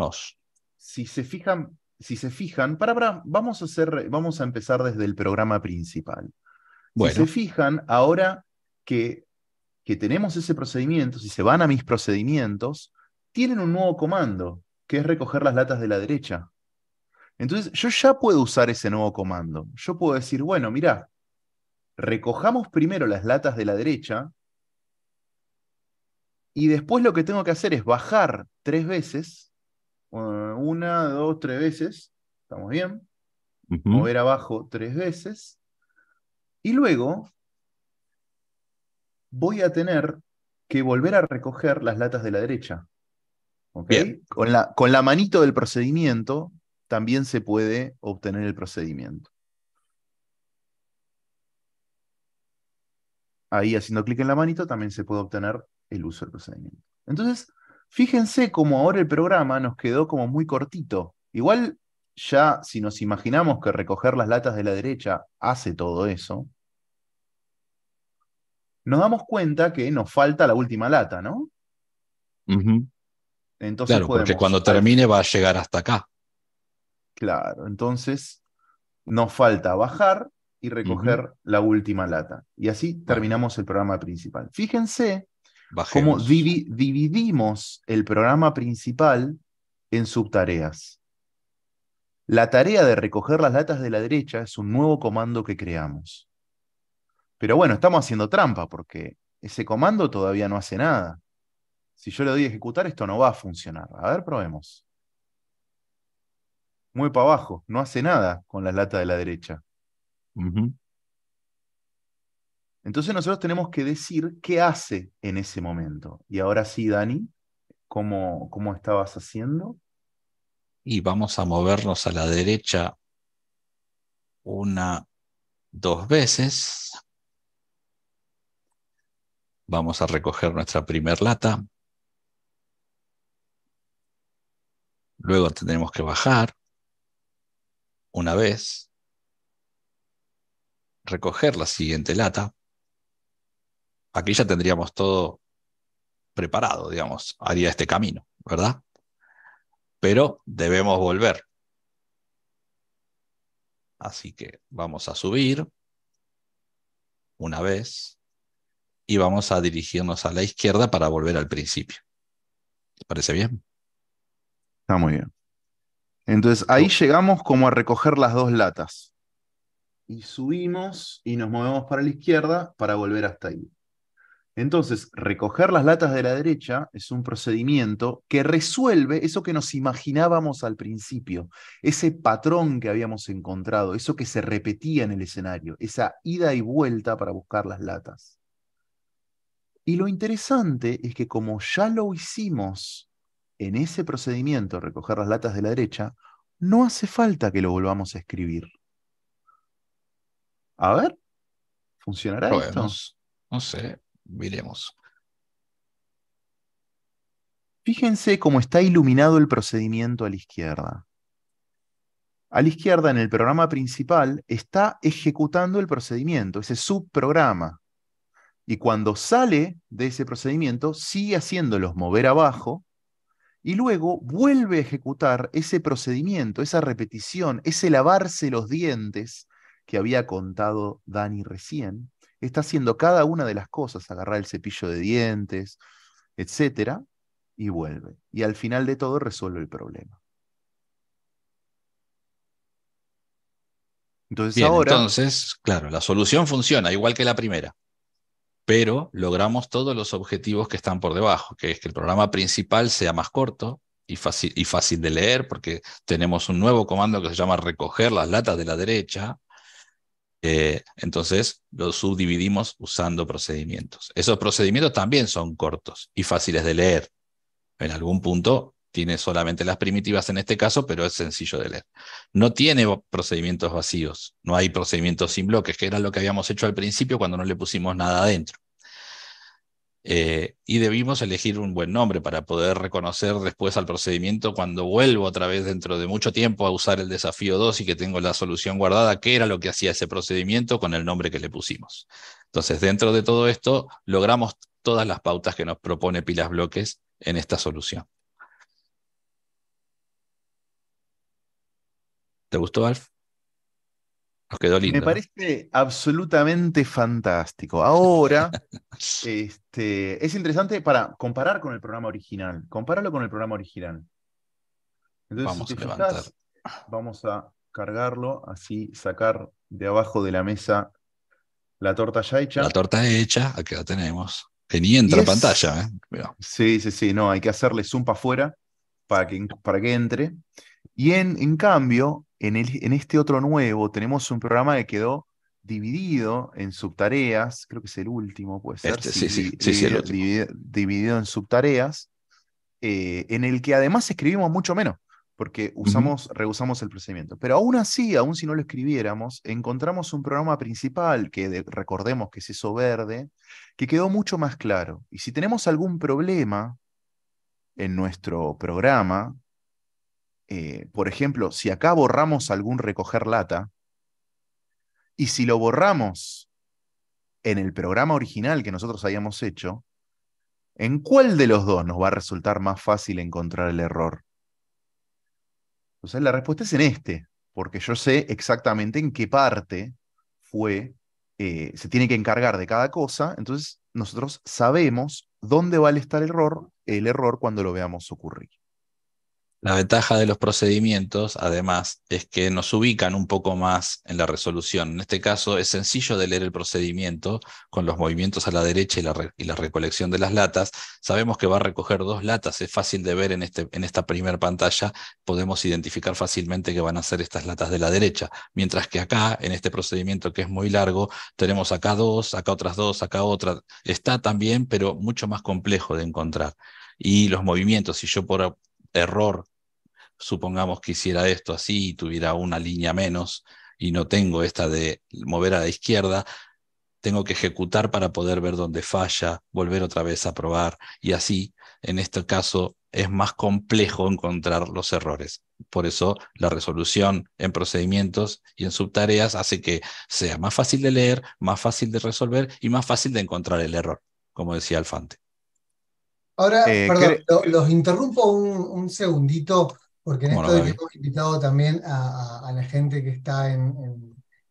si se fijan, si se fijan, para, vamos a hacer, vamos a empezar desde el programa principal. Si se fijan, ahora que que tenemos ese procedimiento, si se van a mis procedimientos, tienen un nuevo comando, que es recoger las latas de la derecha. Entonces, yo ya puedo usar ese nuevo comando. Yo puedo decir, bueno, mirá, recojamos primero las latas de la derecha y después lo que tengo que hacer es bajar tres veces, eh, una, dos, tres veces, ¿estamos bien? Mover abajo tres veces y luego voy a tener que volver a recoger las latas de la derecha. Con, la, con la manito del procedimiento también se puede obtener el procedimiento. Ahí haciendo clic en la manito también se puede obtener el uso del procedimiento. Entonces, fíjense cómo ahora el programa nos quedó como muy cortito. Igual ya si nos imaginamos que recoger las latas de la derecha hace todo eso, nos damos cuenta que nos falta la última lata, ¿no? Entonces claro, porque cuando termine va a llegar hasta acá. Claro, entonces nos falta bajar y recoger la última lata. Y así terminamos el programa principal. Fíjense cómo dividimos el programa principal en subtareas. La tarea de recoger las latas de la derecha es un nuevo comando que creamos. Pero bueno, estamos haciendo trampa porque ese comando todavía no hace nada. Si yo le doy a ejecutar, esto no va a funcionar. A ver, probemos. Muy para abajo, no hace nada con la lata de la derecha. Entonces nosotros tenemos que decir qué hace en ese momento. Y ahora sí, Dani, cómo estabas haciendo? Y vamos a movernos a la derecha una, dos veces Vamos a recoger nuestra primer lata. Luego tendremos que bajar una vez, recoger la siguiente lata. Aquí ya tendríamos todo preparado, digamos, haría este camino, ¿verdad? Pero debemos volver. Así que vamos a subir una vez, y vamos a dirigirnos a la izquierda para volver al principio. ¿Te parece bien? Está muy bien. Entonces ahí llegamos como a recoger las dos latas. Y subimos y nos movemos para la izquierda para volver hasta ahí. Entonces, recoger las latas de la derecha es un procedimiento que resuelve eso que nos imaginábamos al principio, ese patrón que habíamos encontrado, eso que se repetía en el escenario, esa ida y vuelta para buscar las latas. Y lo interesante es que como ya lo hicimos en ese procedimiento, recoger las latas de la derecha, no hace falta que lo volvamos a escribir. A ver, ¿funcionará esto? No sé, miremos. Fíjense cómo está iluminado el procedimiento a la izquierda. A la izquierda, en el programa principal, está ejecutando el procedimiento, ese subprograma. Y cuando sale de ese procedimiento, sigue haciéndolos mover abajo y luego vuelve a ejecutar ese procedimiento, esa repetición, ese lavarse los dientes que había contado Dani recién. Está haciendo cada una de las cosas, agarrar el cepillo de dientes, etcétera, y vuelve. Y al final de todo resuelve el problema. Entonces Entonces, claro, la solución funciona igual que la primera pero logramos todos los objetivos que están por debajo, que es que el programa principal sea más corto y fácil, y fácil de leer, porque tenemos un nuevo comando que se llama recoger las latas de la derecha. Eh, entonces lo subdividimos usando procedimientos. Esos procedimientos también son cortos y fáciles de leer. En algún punto tiene solamente las primitivas en este caso, pero es sencillo de leer. No tiene procedimientos vacíos, no hay procedimientos sin bloques, que era lo que habíamos hecho al principio cuando no le pusimos nada adentro. Eh, y debimos elegir un buen nombre para poder reconocer después al procedimiento cuando vuelvo otra vez dentro de mucho tiempo a usar el desafío 2 y que tengo la solución guardada, qué era lo que hacía ese procedimiento con el nombre que le pusimos. Entonces, dentro de todo esto, logramos todas las pautas que nos propone Pilas Bloques en esta solución. ¿Te gustó, Alf? Nos quedó lindo. Me parece absolutamente fantástico. Ahora, [LAUGHS] este, es interesante para comparar con el programa original. Compararlo con el programa original. Entonces, vamos a levantar. vamos a cargarlo, así sacar de abajo de la mesa la torta ya hecha. La torta hecha, aquí la tenemos. Que ni entra en pantalla. ¿eh? Sí, sí, sí, no, hay que hacerle zoom para afuera para que, para que entre. Y en, en cambio, en, este otro nuevo tenemos un programa que quedó dividido en subtareas, creo que es el último, pues, sí, sí, Dividido, en subtareas, eh, en el que además escribimos mucho menos, porque usamos, rehusamos el procedimiento. Pero aún así, aún si no lo escribiéramos, encontramos un programa principal, que recordemos que es eso verde, que quedó mucho más claro. Y si tenemos algún problema en nuestro programa, eh, por ejemplo, si acá borramos algún recoger lata, y si lo borramos en el programa original que nosotros habíamos hecho, ¿en cuál de los dos nos va a resultar más fácil encontrar el error? Entonces la respuesta es en este, porque yo sé exactamente en qué parte fue, eh, se tiene que encargar de cada cosa, entonces nosotros sabemos dónde va a estar el error, el error cuando lo veamos ocurrir. La ventaja de los procedimientos, además, es que nos ubican un poco más en la resolución. En este caso, es sencillo de leer el procedimiento con los movimientos a la derecha y la, recolección de las latas. Sabemos que va a recoger dos latas, es fácil de ver en, este, en esta primera pantalla. Podemos identificar fácilmente que van a ser estas latas de la derecha. Mientras que acá, en este procedimiento que es muy largo, tenemos acá dos, acá otras dos, acá otra. Está también, pero mucho más complejo de encontrar y los movimientos. Si yo por, error, supongamos que hiciera esto así y tuviera una línea menos y no tengo esta de mover a la izquierda, tengo que ejecutar para poder ver dónde falla, volver otra vez a probar y así, en este caso, es más complejo encontrar los errores. Por eso la resolución en procedimientos y en subtareas hace que sea más fácil de leer, más fácil de resolver y más fácil de encontrar el error, como decía Alfante. Ahora, eh, perdón, los interrumpo un, segundito, porque en esto de hemos invitado también a, la gente que está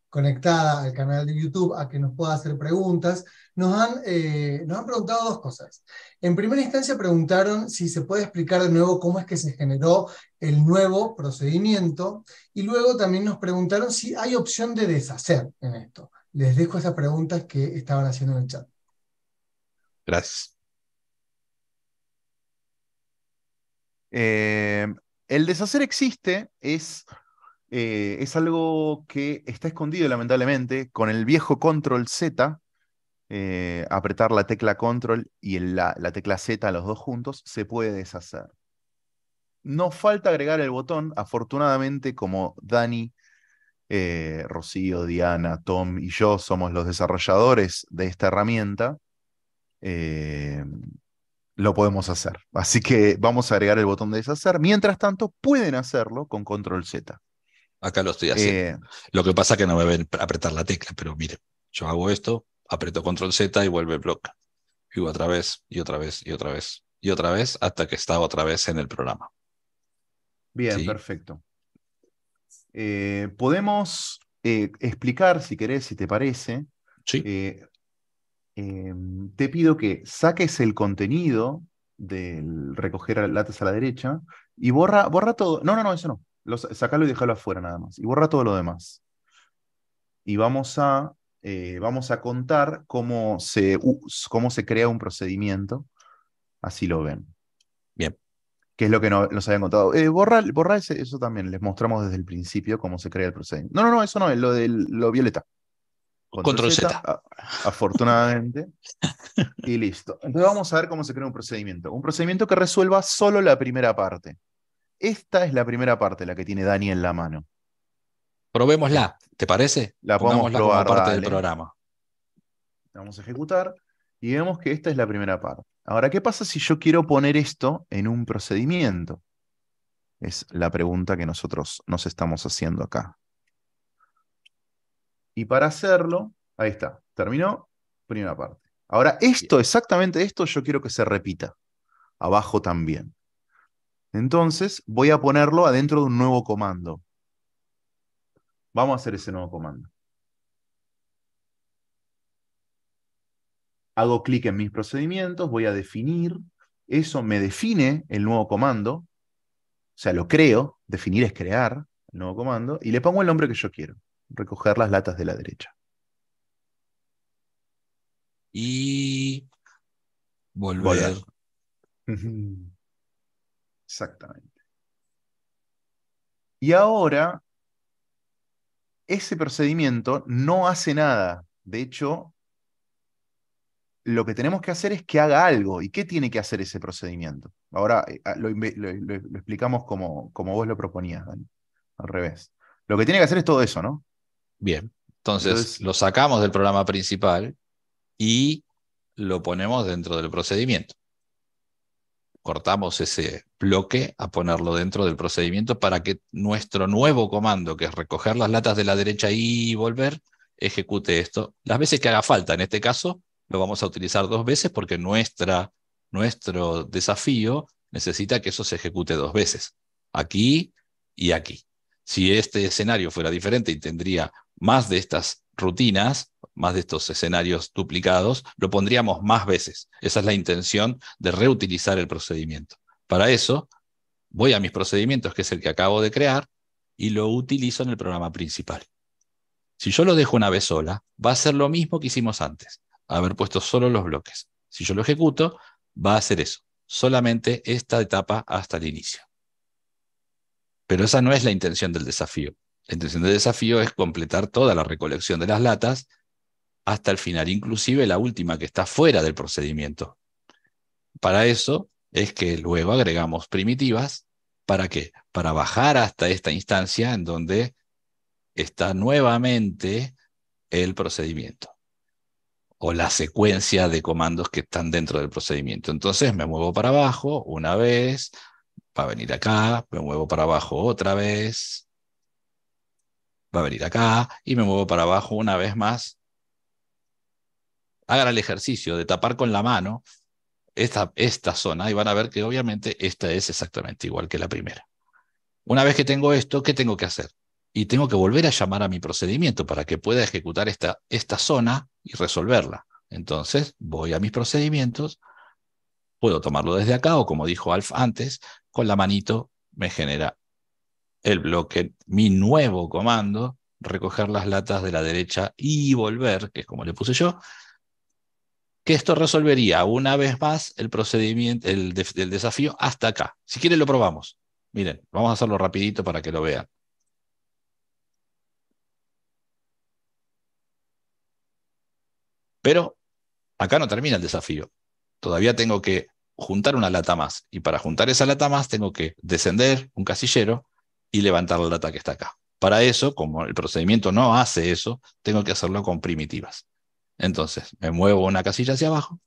conectada al canal de YouTube a que nos pueda hacer preguntas, nos han, eh, nos han preguntado dos cosas. En primera instancia preguntaron si se puede explicar de nuevo cómo es que se generó el nuevo procedimiento y luego también nos preguntaron si hay opción de deshacer en esto. Les dejo esas preguntas que estaban haciendo en el chat. Gracias. Eh, el deshacer existe, es, eh, es algo que está escondido lamentablemente con el viejo control Z, eh, apretar la tecla control y la, tecla Z, los dos juntos, se puede deshacer. no falta agregar el botón, afortunadamente como Dani, Rocío, Diana, Tom y yo somos los desarrolladores de esta herramienta, lo podemos hacer. Así que vamos a agregar el botón de deshacer. Mientras tanto, pueden hacerlo con control Z. Acá lo estoy haciendo. Eh, lo que pasa es que no me ven apretar la tecla, pero mire, yo hago esto, aprieto control Z y vuelve el bloque. Y otra vez, y otra vez, y otra vez, y otra vez, hasta que está otra vez en el programa. Bien, perfecto. Eh, podemos eh, explicar, si querés, si te parece, sí. Em, te pido que saques el contenido del recoger latas a la derecha y borra, borra todo. No, no, no, eso no. Lo, y déjalo afuera nada más. Y borra todo lo demás. Y vamos a, eh, vamos a contar cómo se, cómo se crea un procedimiento. Así lo ven. Bien. qué es lo que no, nos habían contado. Eh, borra eso también. Les mostramos desde el principio cómo se crea el procedimiento. No, no, no, eso no, es lo, de lo violeta. Control, Z, afortunadamente, y listo. Entonces vamos a ver cómo se crea un procedimiento. Un procedimiento que resuelva solo la primera parte. Esta es la primera parte, la que tiene Dani en la mano. Probémosla, ¿te parece? La podemos probar. Como parte del programa. Vamos a ejecutar y vemos que esta es la primera parte. Ahora, ¿qué pasa si yo quiero poner esto en un procedimiento? Es la pregunta que nosotros nos estamos haciendo acá. Y para hacerlo, ahí está, terminó, primera parte. Ahora, esto, exactamente esto, yo quiero que se repita. Abajo también. Entonces, voy a ponerlo adentro de un nuevo comando. Vamos a hacer ese nuevo comando. Hago clic en mis procedimientos, voy a definir. Eso me define el nuevo comando. O sea, lo creo. Definir es crear el nuevo comando. Y le pongo el nombre que yo quiero recoger las latas de la derecha. Y volver. Exactamente. Y ahora, ese procedimiento no hace nada. De hecho, lo que tenemos que hacer es que haga algo. ¿Y qué tiene que hacer ese procedimiento? Ahora eh, ah, lo, explicamos como, como vos lo proponías, Al revés. Lo que tiene que hacer es todo eso, ¿no? Bien, entonces, lo sacamos del programa principal y lo ponemos dentro del procedimiento. Cortamos ese bloque a ponerlo dentro del procedimiento para que nuestro nuevo comando, que es recoger las latas de la derecha y volver, ejecute esto las veces que haga falta. En este caso, lo vamos a utilizar dos veces porque nuestra, nuestro desafío necesita que eso se ejecute dos veces, aquí y aquí. Si este escenario fuera diferente y tendría más de estas rutinas, más de estos escenarios duplicados, lo pondríamos más veces. Esa es la intención de reutilizar el procedimiento. Para eso, voy a mis procedimientos, que es el que acabo de crear, y lo utilizo en el programa principal. Si yo lo dejo una vez sola, va a ser lo mismo que hicimos antes, haber puesto solo los bloques. Si yo lo ejecuto, va a hacer eso, solamente esta etapa hasta el inicio. Pero esa no es la intención del desafío. La intención de desafío es completar toda la recolección de las latas hasta el final, inclusive la última que está fuera del procedimiento. Para eso es que luego agregamos primitivas. ¿Para qué? Para bajar hasta esta instancia en donde está nuevamente el procedimiento o la secuencia de comandos que están dentro del procedimiento. Entonces me muevo para abajo una vez, para a venir acá, me muevo para abajo otra vez, va a venir acá y me muevo para abajo una vez más. Hagan el ejercicio de tapar con la mano esta, esta zona y van a ver que obviamente esta es exactamente igual que la primera. Una vez que tengo esto, ¿qué tengo que hacer? Y tengo que volver a llamar a mi procedimiento para que pueda ejecutar esta, esta zona y resolverla. Entonces voy a mis procedimientos, puedo tomarlo desde acá o como dijo Alf antes, con la manito me genera el bloque, mi nuevo comando, recoger las latas de la derecha y volver, que es como le puse yo, que esto resolvería una vez más el procedimiento, el, desafío hasta acá. Si quieren lo probamos. Miren, vamos a hacerlo rapidito para que lo vean. Pero acá no termina el desafío. Todavía tengo que juntar una lata más. Y para juntar esa lata más tengo que descender un casillero y levantar la lata que está acá. Para eso, como el procedimiento no hace eso, tengo que hacerlo con primitivas. Entonces, me muevo una casilla hacia abajo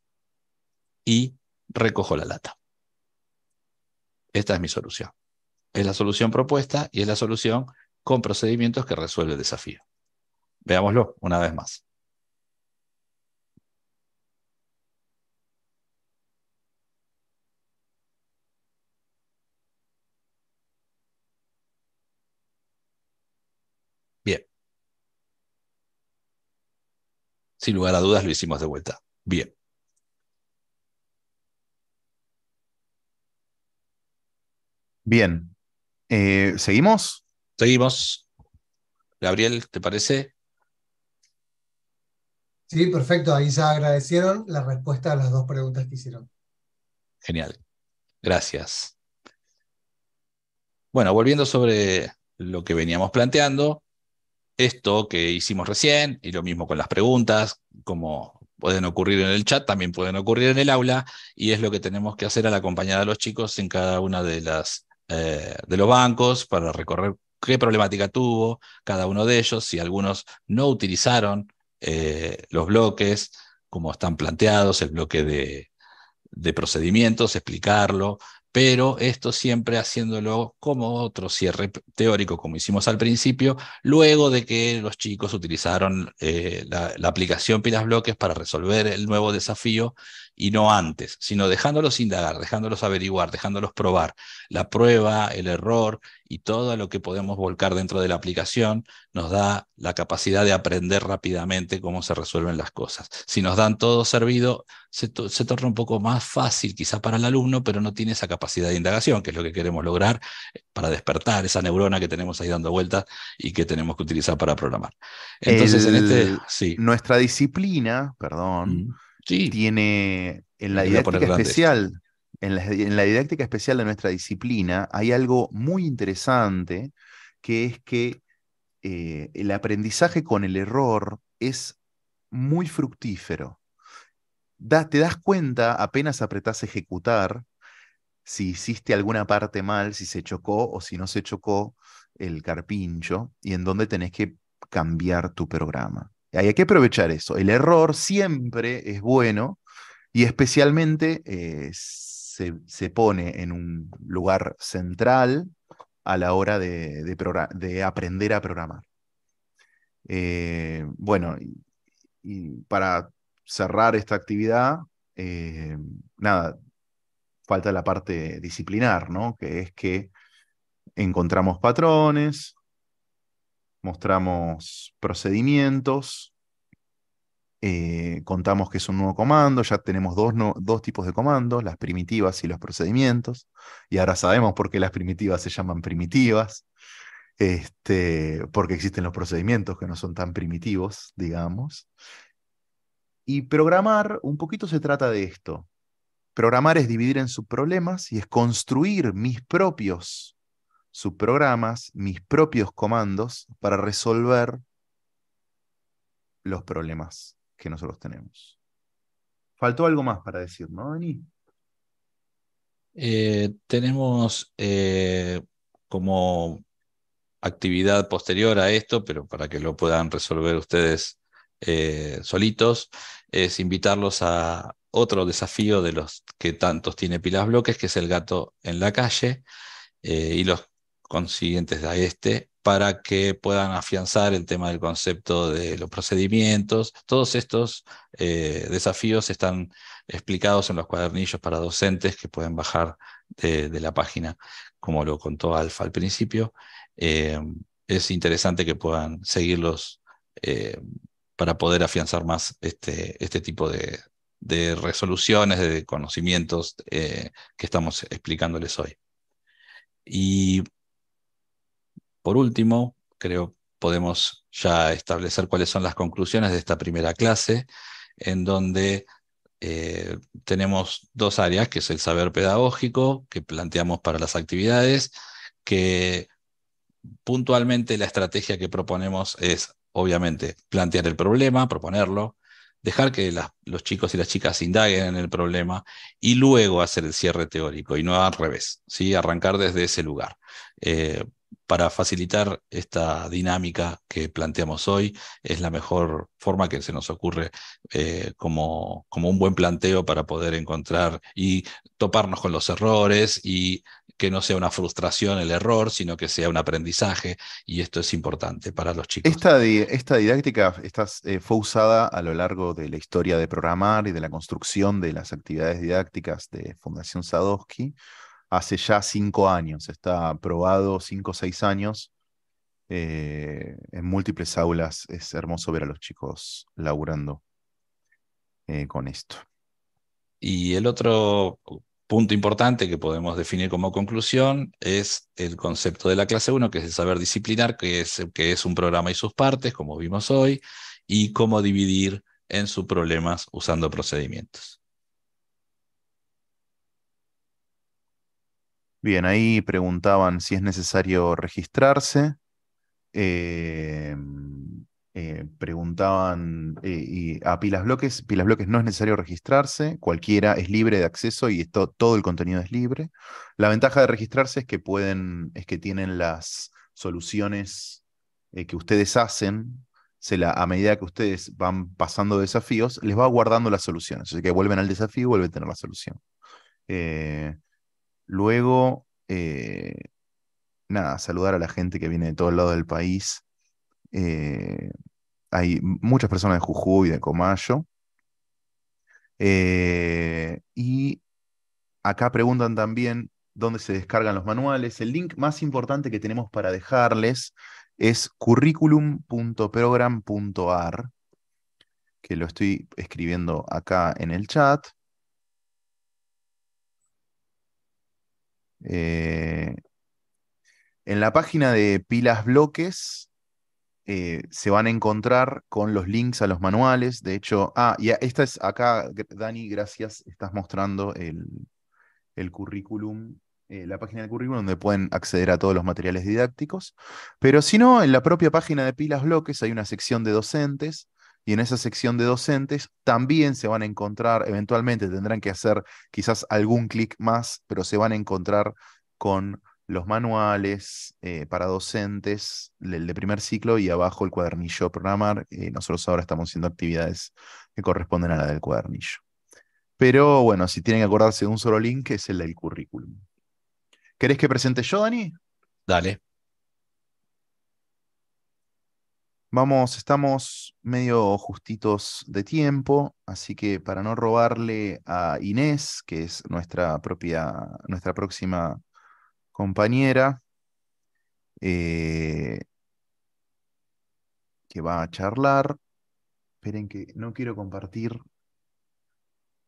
y recojo la lata. Esta es mi solución. Es la solución propuesta y es la solución con procedimientos que resuelve el desafío. Veámoslo una vez más. sin lugar a dudas lo hicimos de vuelta. Bien. Bien. Eh, ¿Seguimos? Seguimos. Gabriel, ¿te parece? Sí, perfecto. Ahí ya agradecieron la respuesta a las dos preguntas que hicieron. Genial. Gracias. Bueno, volviendo sobre lo que veníamos planteando, esto que hicimos recién, y lo mismo con las preguntas, como pueden ocurrir en el chat, también pueden ocurrir en el aula, y es lo que tenemos que hacer al acompañar a los chicos en cada una de las eh, de los bancos para recorrer qué problemática tuvo cada uno de ellos, si algunos no utilizaron eh, los bloques como están planteados, el bloque de, de procedimientos, explicarlo, pero esto siempre haciéndolo como otro cierre teórico, como hicimos al principio, luego de que los chicos utilizaron eh, la, la, aplicación Pilas Bloques para resolver el nuevo desafío y no antes, sino dejándolos indagar, dejándolos averiguar, dejándolos probar. La prueba, el error y todo lo que podemos volcar dentro de la aplicación nos da la capacidad de aprender rápidamente cómo se resuelven las cosas. Si nos dan todo servido, se, torna un poco más fácil quizá para el alumno, pero no tiene esa capacidad de indagación, que es lo que queremos lograr eh, para despertar esa neurona que tenemos ahí dando vueltas y que tenemos que utilizar para programar. Entonces, en este... Sí. Nuestra disciplina, perdón. Tiene en la didáctica especial, en la, didáctica especial de nuestra disciplina, hay algo muy interesante que es que eh, el aprendizaje con el error es muy fructífero. te das cuenta apenas apretás ejecutar si hiciste alguna parte mal, si se chocó o si no se chocó el carpincho y en dónde tenés que cambiar tu programa. Hay que aprovechar eso. El error siempre es bueno y especialmente eh, se, pone en un lugar central a la hora de, de, aprender a programar. Eh, bueno, y, para cerrar esta actividad, eh, nada, falta la parte disciplinar, ¿no? Que es que encontramos patrones, mostramos procedimientos, eh, contamos que es un nuevo comando, ya tenemos dos, dos, tipos de comandos, las primitivas y los procedimientos, y ahora sabemos por qué las primitivas se llaman primitivas, este, porque existen los procedimientos que no son tan primitivos, digamos. Y programar un poquito se trata de esto. Programar es dividir en subproblemas y es construir mis propios sus programas, mis propios comandos para resolver los problemas que nosotros tenemos. Faltó algo más para decir, ¿no, Dani? Eh, tenemos eh, como actividad posterior a esto, pero para que lo puedan resolver ustedes eh, solitos, es invitarlos a otro desafío de los que tantos tiene Pilas Bloques, que es el gato en la calle. y los consiguientes a este para que puedan afianzar el tema del concepto de los procedimientos. Todos estos eh, desafíos están explicados en los cuadernillos para docentes que pueden bajar de, la página, como lo contó Alfa al principio. Em, es interesante que puedan seguirlos eh, para poder afianzar más este, este tipo de, de resoluciones, de conocimientos eh, que estamos explicándoles hoy. Y por último, creo podemos ya establecer cuáles son las conclusiones de esta primera clase, en donde eh, tenemos dos áreas, que es el saber pedagógico que planteamos para las actividades, que puntualmente la estrategia que proponemos es, obviamente, plantear el problema, proponerlo, dejar que los chicos y las chicas indaguen en el problema y luego hacer el cierre teórico y no al revés, ¿sí? arrancar desde ese lugar. Eh, para facilitar esta dinámica que planteamos hoy. Es la mejor forma que se nos ocurre eh, como, un buen planteo para poder encontrar y toparnos con los errores y que no sea una frustración el error, sino que sea un aprendizaje, y esto es importante para los chicos. Esta, didáctica eh, fue usada a lo largo de la historia de programar y de la construcción de las actividades didácticas de Fundación Sadowski hace ya cinco años, está probado cinco o seis años. Eh, en múltiples aulas es hermoso ver a los chicos laburando eh, con esto. Y el otro punto importante que podemos definir como conclusión es el concepto de la clase 1, que es el saber disciplinar, que es, que es un programa y sus partes, como vimos hoy, y cómo dividir en sus problemas usando procedimientos. Bien, ahí preguntaban si es necesario registrarse. Eh, eh, preguntaban eh, y a Pilas Bloques. Pilas Bloques no es necesario registrarse, cualquiera es libre de acceso y todo el contenido es libre. La ventaja de registrarse es que pueden, es que tienen las soluciones que ustedes hacen. Se la, a medida que ustedes van pasando desafíos, les va guardando las soluciones. Así que vuelven al desafío y vuelven a tener la solución. Luego, eh, nada, saludar a la gente que viene de el lado del país. Eh, hay muchas personas de Jujuy, de Comayo. Eh, y acá preguntan también dónde se descargan los manuales. El link más importante que tenemos para dejarles es curriculum.program.ar, que lo estoy escribiendo acá en el chat. Eh, en la página de Pilas Bloques eh, se van a encontrar con los links a los manuales. De hecho, ah, y esta es acá, Dani, gracias, estás mostrando el, currículum. Eh, la página del currículum donde pueden acceder a todos los materiales didácticos. Pero si no, en la propia página de Pilas Bloques hay una sección de docentes y en esa sección de docentes también se van a encontrar, eventualmente tendrán que hacer quizás algún clic más, pero se van a encontrar con los manuales eh, para docentes, el de primer ciclo y abajo el cuadernillo programar. Eh, nosotros ahora estamos haciendo actividades que corresponden a la del cuadernillo. Pero bueno, si tienen que acordarse de un solo link, es el del currículum. ¿Querés que presente yo, Dani? Dale. Vamos, estamos medio justitos de tiempo, así que para no robarle a Inés, que es nuestra propia, nuestra próxima compañera, eh, que va a charlar. Esperen que no quiero compartir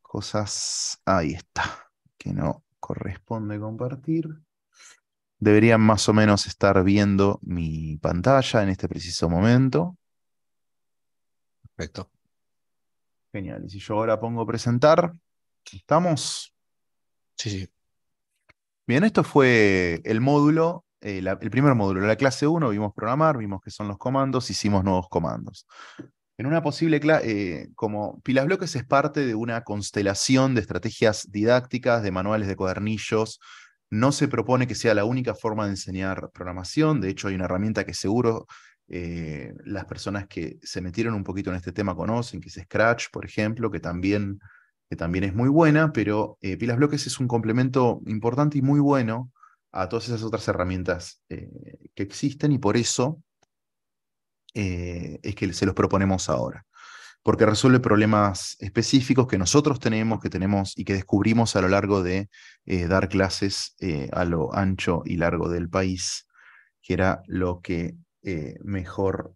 cosas. Ahí está, que no corresponde compartir deberían más o menos estar viendo mi pantalla en este preciso momento. Perfecto. Genial. Y si yo ahora pongo presentar, ¿estamos? Sí, sí. Bien, esto fue el módulo, eh, el primer módulo, la clase 1, vimos programar, vimos qué son los comandos, hicimos nuevos comandos. En una posible clase, eh, como Pilas Bloques es parte de una constelación de estrategias didácticas, de manuales de cuadernillos, no se propone que sea la única forma de enseñar programación, de hecho hay una herramienta que seguro eh, las personas que se metieron un poquito en este tema conocen, que es Scratch, por ejemplo, que también, también es muy buena, pero eh, Pilas Bloques es un complemento importante y muy bueno a todas esas otras herramientas eh, que existen y por eso es que se los proponemos ahora porque resuelve problemas específicos que nosotros tenemos, que tenemos y que descubrimos a lo largo de eh, dar clases eh, a lo ancho y largo del país, que era lo que eh, mejor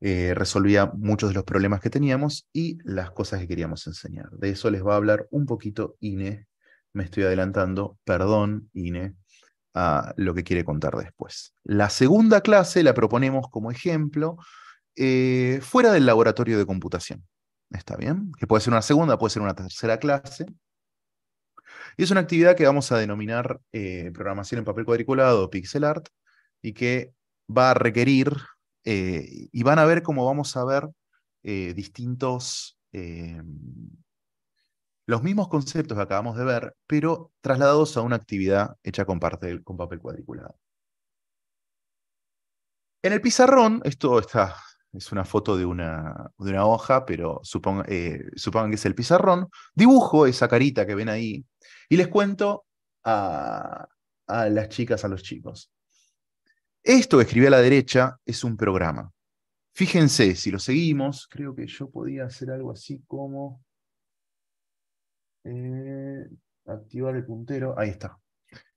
resolvía muchos de los problemas que teníamos y las cosas que queríamos enseñar. De eso les va a hablar un poquito Ine, me estoy adelantando, perdón Ine, a lo que quiere contar después. La segunda clase la proponemos como ejemplo eh, fuera del laboratorio de computación. ¿Está bien? Que puede ser una segunda, puede ser una tercera clase. Y es una actividad que vamos a denominar eh, programación en papel cuadriculado, pixel art, y que va a requerir, eh, y van a ver cómo vamos a ver distintos, los mismos conceptos que acabamos de ver, pero trasladados a una actividad hecha con papel cuadriculado. En el pizarrón, esto está es una foto de una, de una hoja, pero eh, supongan que es el pizarrón, dibujo esa carita que ven ahí y les cuento a, las chicas, a los chicos. Esto que escribí a la derecha es un programa. Fíjense, si lo seguimos, creo que yo podía hacer algo así como eh, activar el puntero. Ahí está.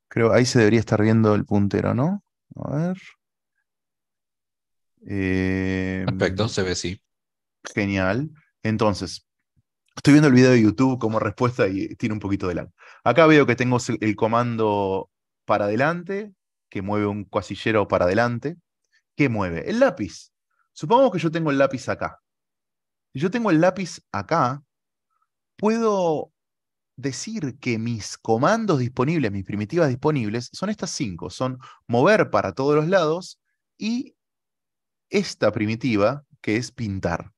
Creo ahí se debería estar viendo el puntero, ¿no? A ver. Em, Perfecto, se ve sí. Genial. Entonces, estoy viendo el video de YouTube como respuesta y tiene un poquito de lag. Acá veo que tengo el comando para adelante, que mueve un cuasillero para adelante. ¿Qué mueve? El lápiz. Supongamos que yo tengo el lápiz acá. Si yo tengo el lápiz acá, puedo decir que mis comandos disponibles, mis primitivas disponibles, son estas cinco. Son mover para todos los lados y esta primitiva que es pintar.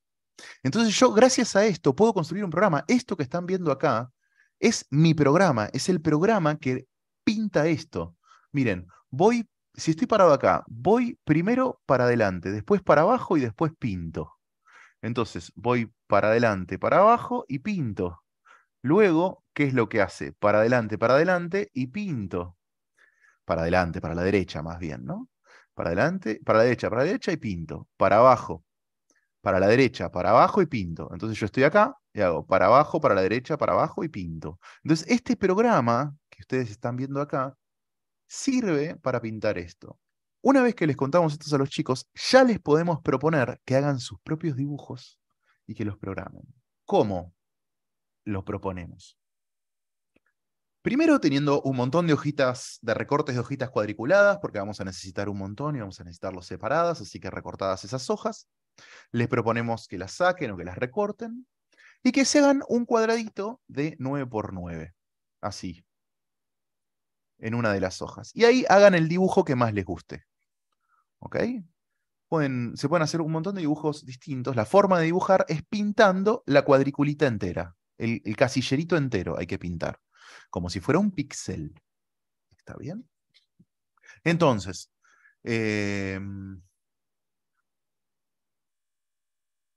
Entonces yo, gracias a esto, puedo construir un programa. Esto que están viendo acá es mi programa, es el programa que pinta esto. Miren, voy, si estoy parado acá, voy primero para adelante, después para abajo y después pinto. Entonces, voy para adelante, para abajo y pinto. Luego, ¿qué es lo que hace? Para adelante, para adelante y pinto. Para adelante, para la derecha más bien, ¿no? para adelante, para la derecha, para la derecha y pinto, para abajo, para la derecha, para abajo y pinto. Entonces yo estoy acá y hago para abajo, para la derecha, para abajo y pinto. Entonces este programa que ustedes están viendo acá sirve para pintar esto. Una vez que les contamos esto a los chicos, ya les podemos proponer que hagan sus propios dibujos y que los programen. ¿Cómo Los proponemos? Primero teniendo un montón de hojitas, de recortes de hojitas cuadriculadas, porque vamos a necesitar un montón y vamos a necesitarlos separadas, así que recortadas esas hojas. Les proponemos que las saquen o que las recorten y que se hagan un cuadradito de 9 por 9, así, en una de las hojas. Y ahí hagan el dibujo que más les guste. ¿Ok? se pueden hacer un montón de dibujos distintos. La forma de dibujar es pintando la cuadriculita entera, el casillerito entero hay que pintar como si fuera un píxel. ¿Está bien? Entonces, em,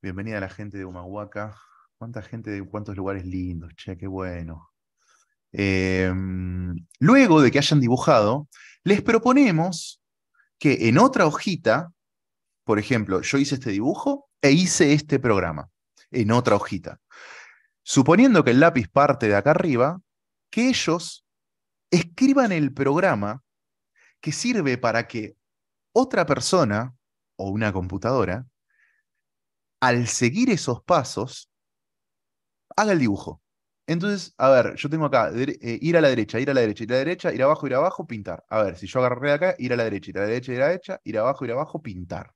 bienvenida a la gente de Humahuaca. ¿Cuánta gente de cuántos lugares lindos? Che, qué bueno. Em, luego de que hayan dibujado, les proponemos que en otra hojita, por ejemplo, yo hice este dibujo e hice este programa, en otra hojita. Suponiendo que el lápiz parte de acá arriba, que ellos escriban el programa que sirve para que otra persona o una computadora, al seguir esos pasos, haga el dibujo. Entonces, a ver, yo tengo acá, eh, ir a la derecha, ir a la derecha, ir a la derecha, ir abajo, ir abajo, pintar. A ver, si yo agarré acá, ir a la derecha, ir a la derecha, ir a la derecha, ir abajo, ir abajo, pintar.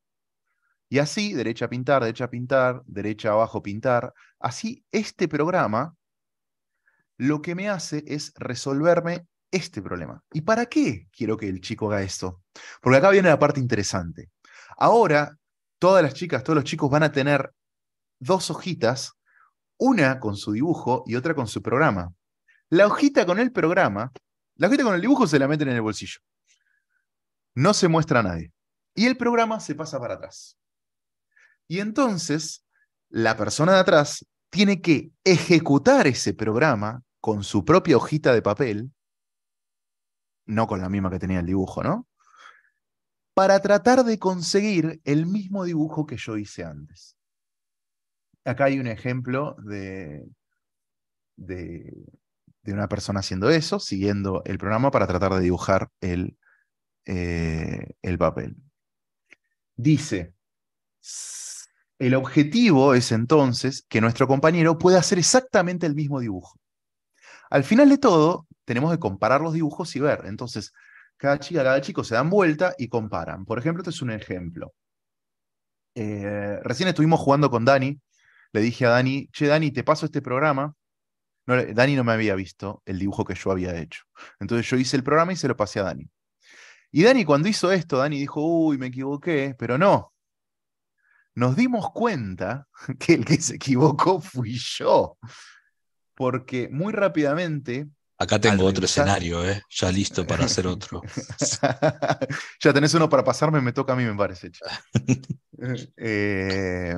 Y así, derecha pintar, derecha pintar, derecha abajo pintar. Así, este programa lo que me hace es resolverme este problema. ¿Y para qué quiero que el chico haga esto? Porque acá viene la parte interesante. Ahora, todas las chicas, todos los chicos van a tener dos hojitas, una con su dibujo y otra con su programa. La hojita con el programa, la hojita con el dibujo se la meten en el bolsillo. No se muestra a nadie. Y el programa se pasa para atrás. Y entonces, la persona de atrás tiene que ejecutar ese programa con su propia hojita de papel, no con la misma que tenía el dibujo, ¿no? Para tratar de conseguir el mismo dibujo que yo hice antes. Acá hay un ejemplo de, de, una persona haciendo eso, siguiendo el programa para tratar de dibujar el, eh, el papel. Dice, el objetivo es entonces que nuestro compañero pueda hacer exactamente el mismo dibujo. Al final de todo, tenemos que comparar los dibujos y ver. Entonces, cada chica, cada chico se dan vuelta y comparan. Por ejemplo, este es un ejemplo. Eh, recién estuvimos jugando con Dani. Le dije a Dani, che, Dani, te paso este programa. No, Dani no me había visto el dibujo que yo había hecho. Entonces yo hice el programa y se lo pasé a Dani. Y Dani cuando hizo esto, Dani dijo, uy, me equivoqué, pero no. Nos dimos cuenta [LAUGHS] que el que se equivocó fui yo porque muy rápidamente... Acá tengo otro escenario, ¿eh? ya listo para hacer [LAUGHS] otro. [LAUGHS] ya tenés uno para pasarme, me toca a mí, me parece. [LAUGHS] Eh,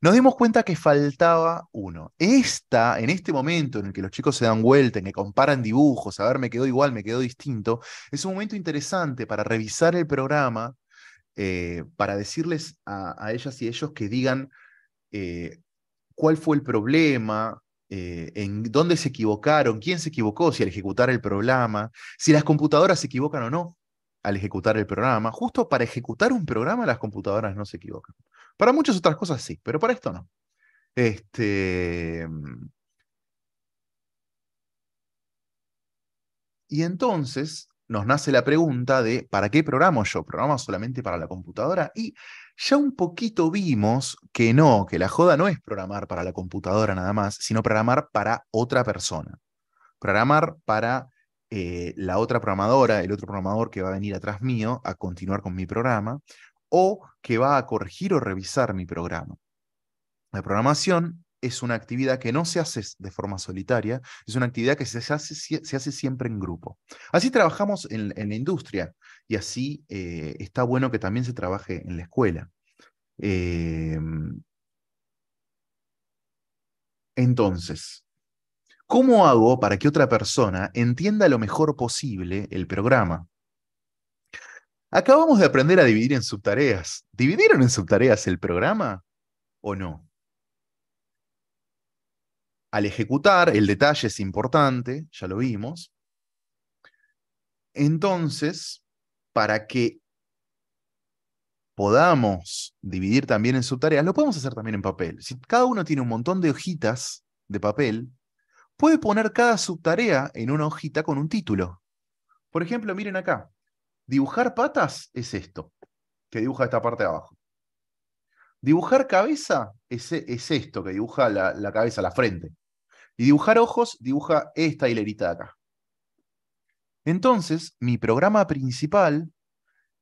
nos dimos cuenta que faltaba uno. Esta, en este momento en el que los chicos se dan vuelta, en que comparan dibujos, a ver, me quedó igual, me quedó distinto, es un momento interesante para revisar el programa, eh, para decirles a, ellas y ellos que digan eh, cuál fue el problema, eh, en dónde se equivocaron, quién se equivocó, si al ejecutar el programa, si las computadoras se equivocan o no al ejecutar el programa. Justo para ejecutar un programa las computadoras no se equivocan. Para muchas otras cosas sí, pero para esto no. Este... Mm, y entonces, nos nace la pregunta de ¿para qué programo yo? ¿Programa solamente para la computadora? Y ya un poquito vimos que no, que la joda no es programar para la computadora nada más, sino programar para otra persona. Programar para eh, la otra programadora, el otro programador que va a venir atrás mío a continuar con mi programa, o que va a corregir o revisar mi programa. La programación es una actividad que no se hace de forma solitaria, es una actividad que se hace, siempre en grupo. Así trabajamos en, la industria y así eh, está bueno que también se trabaje en la escuela. Em, entonces, ¿cómo hago para que otra persona entienda lo mejor posible el programa? Acabamos de aprender a dividir en subtareas. ¿Dividieron en subtareas el programa o no? al ejecutar, el detalle es importante, ya lo vimos. Entonces, para que podamos dividir también en subtareas, lo podemos hacer también en papel. Si cada uno tiene un montón de hojitas de papel, puede poner cada subtarea en una hojita con un título. Por ejemplo, miren acá, dibujar patas es esto, que dibuja esta parte de abajo. Dibujar cabeza es, esto, que dibuja la, la cabeza, la frente. Y dibujar ojos dibuja esta hilerita de acá. Entonces, mi programa principal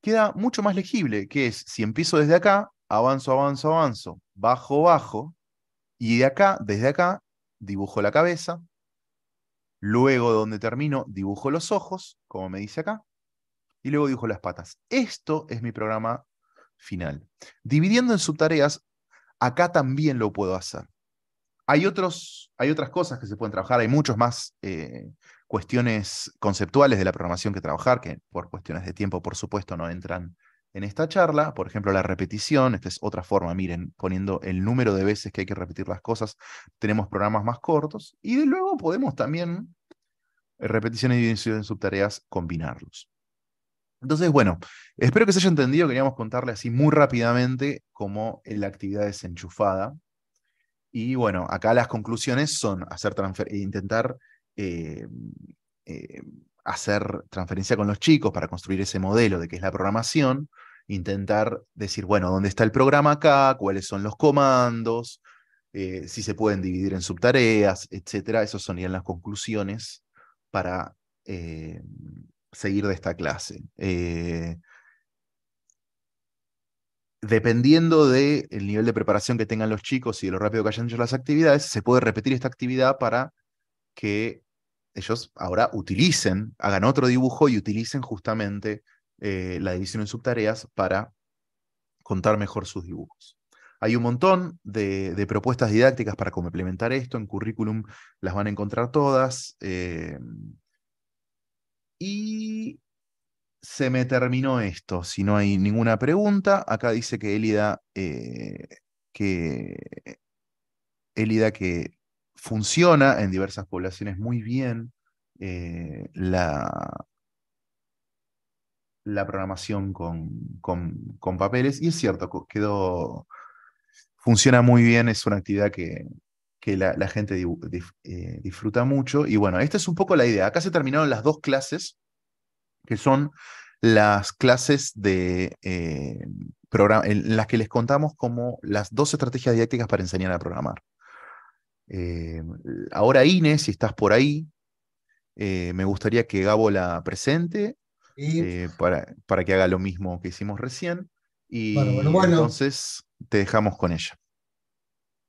queda mucho más legible, que es, si empiezo desde acá, avanzo, avanzo, avanzo, bajo, bajo, y de acá, desde acá, dibujo la cabeza, luego donde termino, dibujo los ojos, como me dice acá, y luego dibujo las patas. Esto es mi programa final. Dividiendo en subtareas, acá también lo puedo hacer. Hay, otros, hay otras cosas que se pueden trabajar, hay muchos más eh, cuestiones conceptuales de la programación que trabajar, que por cuestiones de tiempo, por supuesto, no entran en esta charla. Por ejemplo, la repetición, esta es otra forma, miren, poniendo el número de veces que hay que repetir las cosas, tenemos programas más cortos y luego podemos también eh, repeticiones y división en subtareas combinarlos. Entonces, bueno, espero que se haya entendido. Queríamos contarle así muy rápidamente cómo la actividad desenchufada y bueno, acá las conclusiones son hacer e intentar eh, eh, hacer transferencia con los chicos para construir ese modelo de qué es la programación, intentar decir, bueno, ¿dónde está el programa acá? ¿Cuáles son los comandos? Eh, si se pueden dividir en subtareas, etcétera. Esas son las conclusiones para seguir de esta clase dependiendo del nivel de preparación que tengan los chicos y de lo rápido que hayan hecho las actividades, se puede repetir esta actividad para que ellos ahora utilicen, hagan otro dibujo y utilicen justamente eh, la división en subtareas para contar mejor sus dibujos. Hay un montón de, propuestas didácticas para complementar esto. En currículum las van a encontrar todas. Eh, y se me terminó esto. Si no hay ninguna pregunta, acá dice que Elida, eh, que Elida que funciona en diversas poblaciones muy bien eh, la, la programación con, con, papeles. Y es cierto, quedó, funciona muy bien, es una actividad que, que la, gente eh, disfruta mucho. Y bueno, esta es un poco la idea. Acá se terminaron las dos clases que son las clases de eh, en las que les contamos como las dos estrategias didácticas para enseñar a programar. Eh, ahora, Inés, si estás por ahí, eh, me gustaría que Gabo la presente para, que haga lo mismo que hicimos recién. Y entonces te dejamos con ella.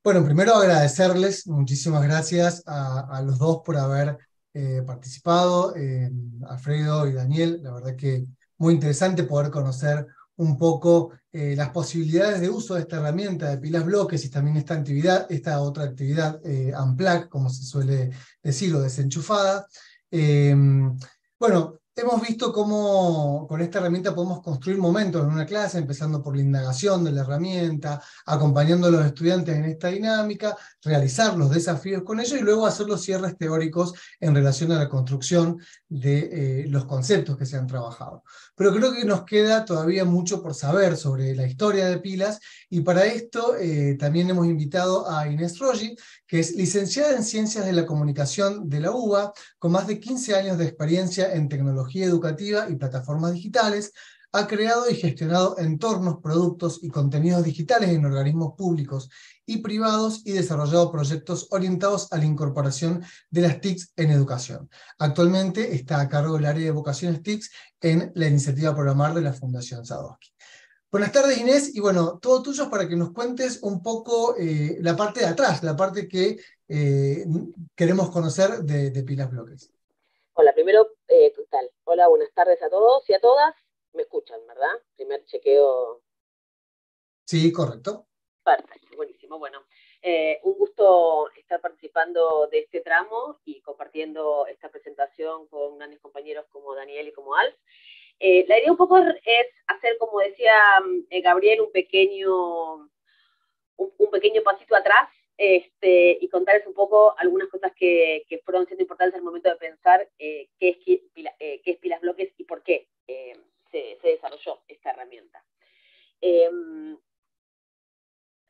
Bueno, primero agradecerles, muchísimas gracias a los dos por haber eh, participado, eh, Alfredo y Daniel. La verdad que muy interesante poder conocer un poco eh, las posibilidades de uso de esta herramienta de pilas bloques y también esta actividad, esta otra actividad eh, como se suele decir, o desenchufada. bueno, Hemos visto cómo con esta herramienta podemos construir momentos en una clase, empezando por la indagación de la herramienta, acompañando a los estudiantes en esta dinámica, realizar los desafíos con ello y luego hacer los cierres teóricos en relación a la construcción de eh, los conceptos que se han trabajado pero creo que nos queda todavía mucho por saber sobre la historia de Pilas y para esto eh, también hemos invitado a Inés Roggi, que es licenciada en Ciencias de la Comunicación de la UBA, con más de 15 años de experiencia en tecnología educativa y plataformas digitales, ha creado y gestionado entornos, productos y contenidos digitales en organismos públicos y privados y desarrollado proyectos orientados a la incorporación de las TICs en educación. Actualmente está a cargo del área de vocaciones TICs en la iniciativa programar de la Fundación Sadowski. Buenas tardes Inés, y bueno, todo tuyo para que nos cuentes un poco eh, la parte de atrás, la parte que eh, queremos conocer de, Pilas Bloques. Hola, primero, eh, tal? Hola, buenas tardes a todos y a todas. Me escuchan, ¿verdad? Primer chequeo. Sí, correcto. Buenísimo, bueno, eh, un gusto estar participando de este tramo y compartiendo esta presentación con grandes compañeros como Daniel y como Alf. Eh, la idea un poco es hacer, como decía eh, Gabriel, un pequeño, un, pequeño pasito atrás este, y contarles un poco algunas cosas que, fueron siendo importantes al momento de pensar qué, es, qué, es Pilas Bloques y por qué se, desarrolló esta herramienta. Em,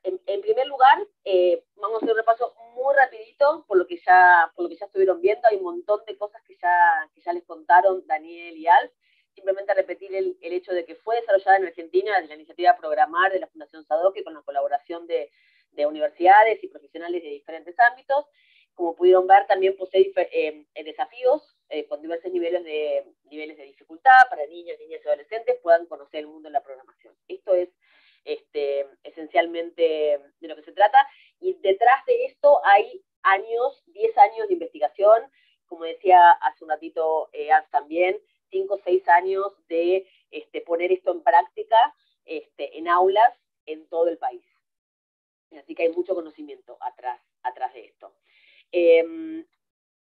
en, primer lugar, eh, vamos a hacer un repaso muy rapidito por lo que ya, por lo que ya estuvieron viendo. Hay un montón de cosas que ya, que ya les contaron Daniel y Alf. Simplemente repetir el, el hecho de que fue desarrollada en Argentina de la iniciativa Programar de la Fundación Sadoc con la colaboración de, de universidades y profesionales de diferentes ámbitos. Como pudieron ver, también posee eh, eh, desafíos con diversos niveles de, niveles de dificultad para niños, niñas y adolescentes puedan conocer el mundo de la programación. Esto es este, esencialmente mm, de lo que se trata. Y detrás de esto hay años, 10 años de investigación, como decía hace un ratito eh, también, 5 o 6 años de este, poner esto en práctica este, en aulas en todo el país. Así que hay mucho conocimiento atrás, atrás de esto. Em,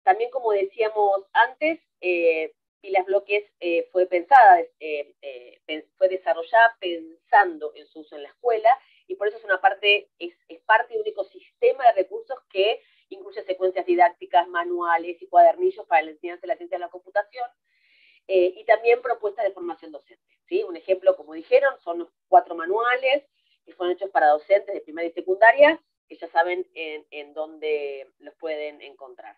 también, como decíamos antes, eh, y las bloques eh, fue pensada, eh, eh, fue desarrollada pensando en su uso en la escuela y por eso es una parte, es, parte de un ecosistema de recursos que incluye secuencias didácticas, manuales y cuadernillos para la enseñanza de la ciencia de la computación y también propuestas de formación docente. ¿sí? Un ejemplo, como dijeron, son los cuatro manuales que fueron hechos para docentes de primaria y secundaria, que ya saben en dónde los pueden encontrar.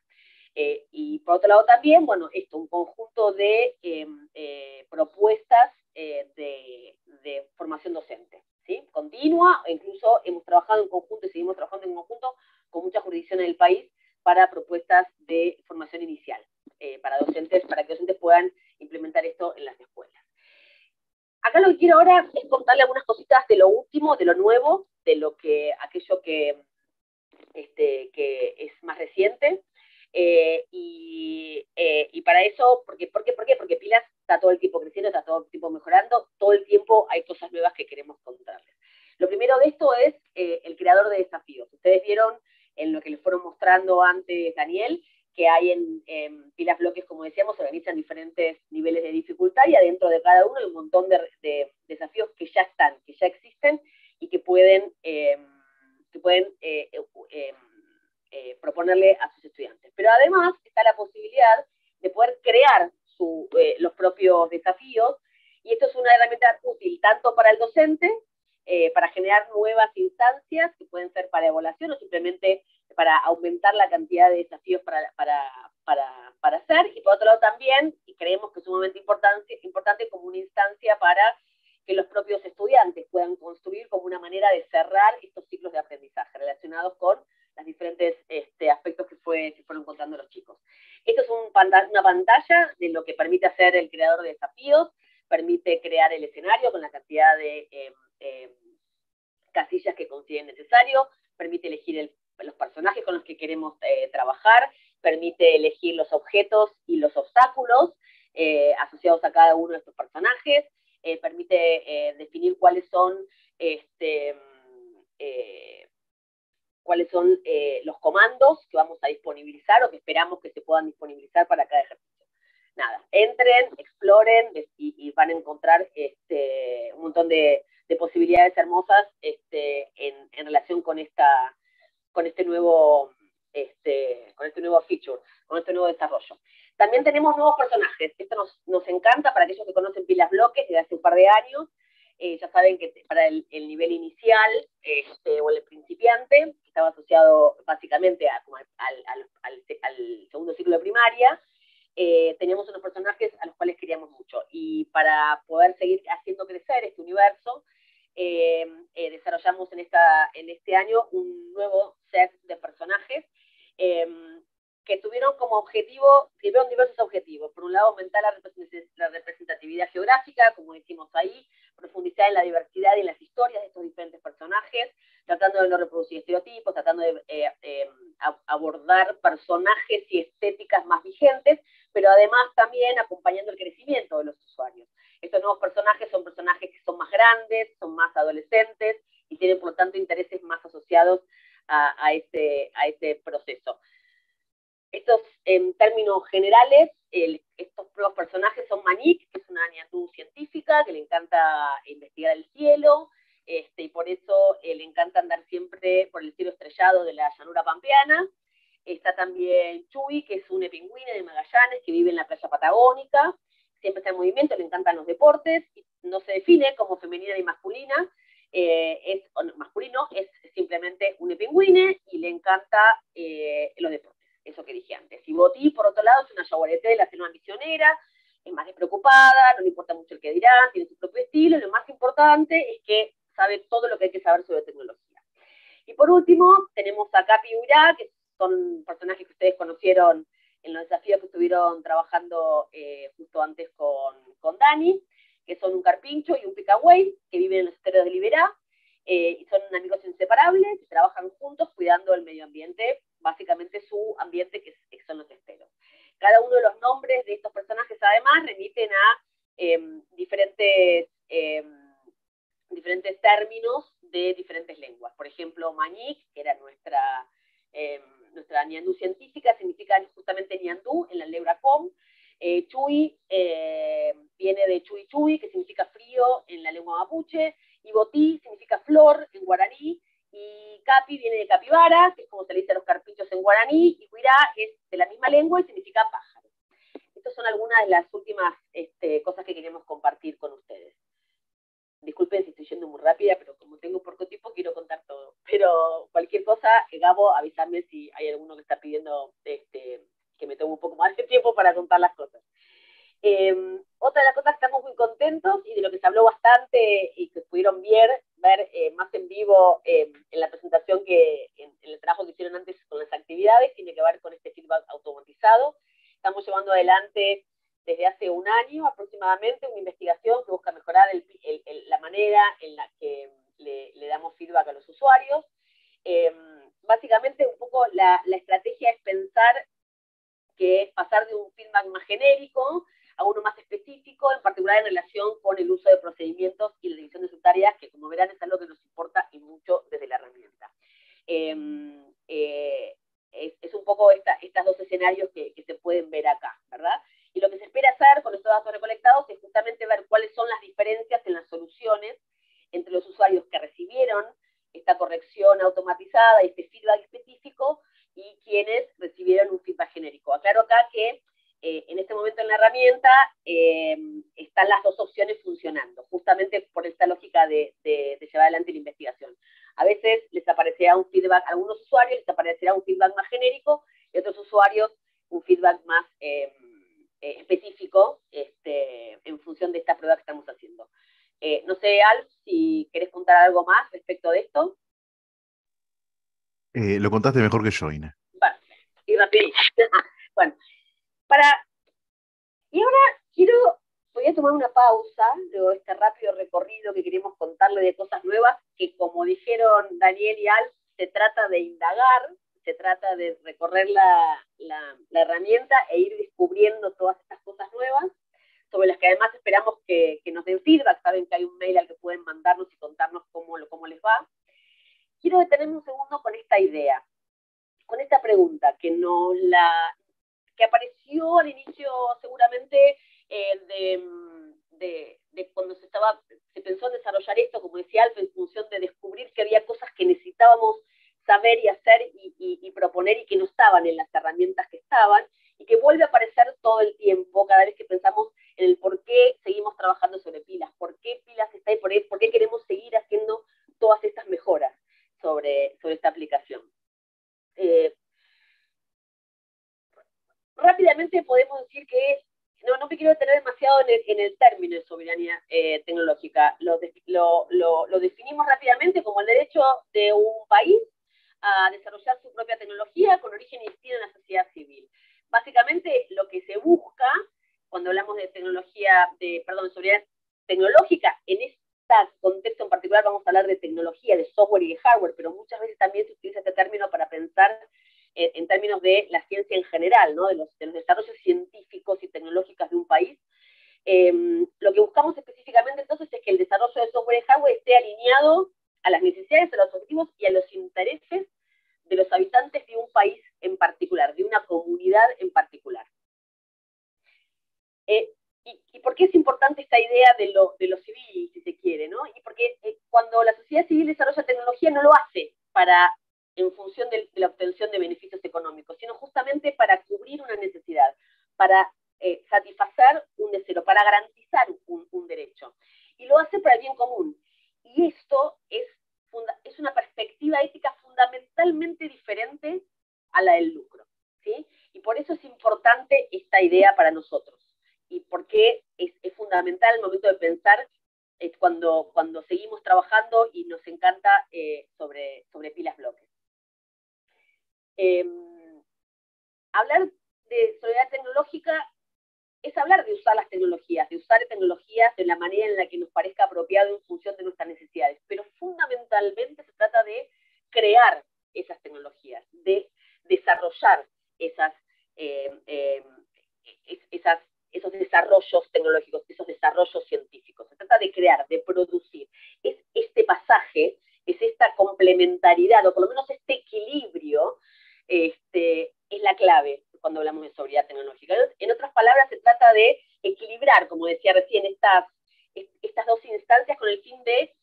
Eh, y por otro lado también, bueno, esto, un conjunto de em, eh, propuestas eh, de, formación docente, ¿sí? Continua, e incluso hemos trabajado en conjunto y seguimos trabajando en conjunto con muchas jurisdicciones del país para propuestas de formación inicial, para docentes, para que docentes puedan implementar esto en las escuelas. Acá lo que quiero ahora es contarle algunas cositas de lo último, de lo nuevo, de lo que, aquello que, este, que es más reciente. Eh, eh, y, para eso, ¿por qué? Porque Pilas está todo el tiempo creciendo, está todo el tiempo mejorando, todo el tiempo hay cosas nuevas que queremos contarles. Lo primero de esto es eh, el creador de desafíos. Ustedes vieron en lo que les fueron mostrando antes Daniel, que hay en, Pilas Bloques, como decíamos, organizan diferentes niveles de dificultad y adentro de cada uno hay un montón de, desafíos que ya están, que ya existen y que pueden, que pueden eh, proponerle a sus estudiantes. Pero además está la posibilidad de poder crear eh, los propios desafíos y esto es una herramienta útil tanto para el docente, eh, para generar nuevas instancias que pueden ser para evaluación o simplemente para aumentar la cantidad de desafíos para, hacer. Y por otro lado también, y creemos que es sumamente importante, importante como una instancia para que los propios estudiantes puedan construir como una manera de cerrar estos ciclos de aprendizaje relacionados con los diferentes este, aspectos que, fueron contando los chicos. Esto es una pantalla de lo que permite hacer el creador de desafíos, permite crear el escenario con la cantidad de em, em, casillas que consideren necesario, permite elegir los personajes con los que queremos eh, trabajar, permite elegir los objetos y los obstáculos eh, asociados a cada uno de estos personajes, eh, permite definir cuáles son este, em, cuáles son eh, los comandos que vamos a disponibilizar o que esperamos que se puedan disponibilizar para cada ejercicio. Nada, entren, exploren y, van a encontrar este, un montón de, posibilidades hermosas este, en, relación con, esta, con, este nuevo, este, con este nuevo feature, con este nuevo desarrollo. También tenemos nuevos personajes, esto nos, encanta para aquellos que conocen Pilas Bloques desde hace un par de años, eh, ya saben que para el, nivel inicial o el principiante estaba asociado básicamente al, segundo ciclo de primaria, eh, teníamos unos personajes a los cuales queríamos mucho. Y para poder seguir haciendo crecer este universo, eh, eh, desarrollamos en, esta, en este año un nuevo set de personajes que tuvieron como objetivo, tuvieron diversos objetivos. Por un lado, aumentar la representatividad geográfica, como decimos ahí, profundizar en la diversidad y en las historias de estos diferentes personajes, tratando de no reproducir estereotipos, tratando de eh, eh, abordar personajes y estéticas más vigentes, pero además también acompañando el crecimiento de los usuarios. Estos nuevos personajes son personajes que son más grandes, son más adolescentes y tienen por lo tanto intereses más asociados a, a, este, este proceso. Estos, en términos generales, estos dos personajes son Manic, que es una niatú científica, que le encanta investigar el cielo, este, y por eso eh, le encanta andar siempre por el cielo estrellado de la llanura pampeana. Está también Chuy, que es un epingüine de Magallanes, que vive en la playa patagónica, siempre está en movimiento, le encantan los deportes, no se define como femenina ni masculina, eh, es, masculino, es simplemente un epingüine, y le encanta eh, los deportes eso que dije antes. Y Botí, por otro lado, es una yaguareté de la selva misionera, es más despreocupada, no le importa mucho el que dirán, tiene su propio estilo, lo más importante es que sabe todo lo que hay que saber sobre tecnología. Y por último, tenemos a Capi y que son personajes que ustedes conocieron en los desafíos que estuvieron trabajando eh, justo antes con, con, Dani, que son un carpincho y un picaway, que viven en los esteros de Liberá, eh, y son amigos inseparables, que trabajan juntos cuidando el medio ambiente básicamente su ambiente, que, son los esteros. Cada uno de los nombres de estos personajes, además, remiten a em, diferentes, em, diferentes términos de diferentes lenguas. Por ejemplo, Mañic, que era nuestra, em, nuestra ñandú científica, significa justamente ñandú en la lebra Eh, chui eh, viene de chui chui, que significa frío en la lengua mapuche, y botí significa flor en guaraní, y capi viene de capibara, que es como se le dice a los carpichos en guaraní, y Cuirá es de la misma lengua y significa pájaro. Estas son algunas de las últimas este, cosas que queremos compartir con ustedes. Disculpen si estoy yendo muy rápida, pero como tengo poco tiempo quiero contar todo. Pero cualquier cosa, eh, Gabo, avísame si hay alguno que está pidiendo este, que me tome un poco más de tiempo para contar las cosas. Em, otra de las cosas que estamos muy contentos y de lo que se habló bastante y que pudieron ver, ver eh, más en vivo em, en la presentación que en, el trabajo que hicieron antes con las actividades, tiene que ver con este feedback automatizado. Estamos llevando adelante desde hace un año aproximadamente una investigación que busca mejorar la manera en la que le, damos feedback a los usuarios. Em, básicamente un poco la, la estrategia es pensar que es pasar de un feedback más genérico, a uno más específico, en particular en relación con el uso de procedimientos y la división de sus tareas, que como verán es algo que nos importa y mucho desde la herramienta. Em, eh, es, un poco estos dos escenarios que, que, se pueden ver acá, ¿verdad? Y lo que se espera hacer con estos datos recolectados es justamente ver cuáles son las diferencias en las soluciones entre los usuarios que recibieron esta corrección automatizada y este feedback específico y quienes recibieron un feedback genérico. Aclaro acá que eh, en este momento en la herramienta eh, están las dos opciones funcionando, justamente por esta lógica de, llevar adelante la investigación. A veces les aparecerá un feedback, a algunos usuarios les aparecerá un feedback más genérico y a otros usuarios un feedback más eh, específico este, en función de esta prueba que estamos haciendo. no sé, Al, si querés contar algo más respecto de esto. lo contaste mejor que yo, Ina. la Se trata de crear esas tecnologías, de desarrollar eh, eh, esos desarrollos tecnológicos, esos desarrollos científicos. Se trata de crear, de producir. Es este pasaje, es esta complementariedad, o por lo menos este equilibrio, este, es la clave cuando hablamos de sobriedad tecnológica. En otras palabras, se trata de equilibrar, como decía recién, estas dos instancias con el fin de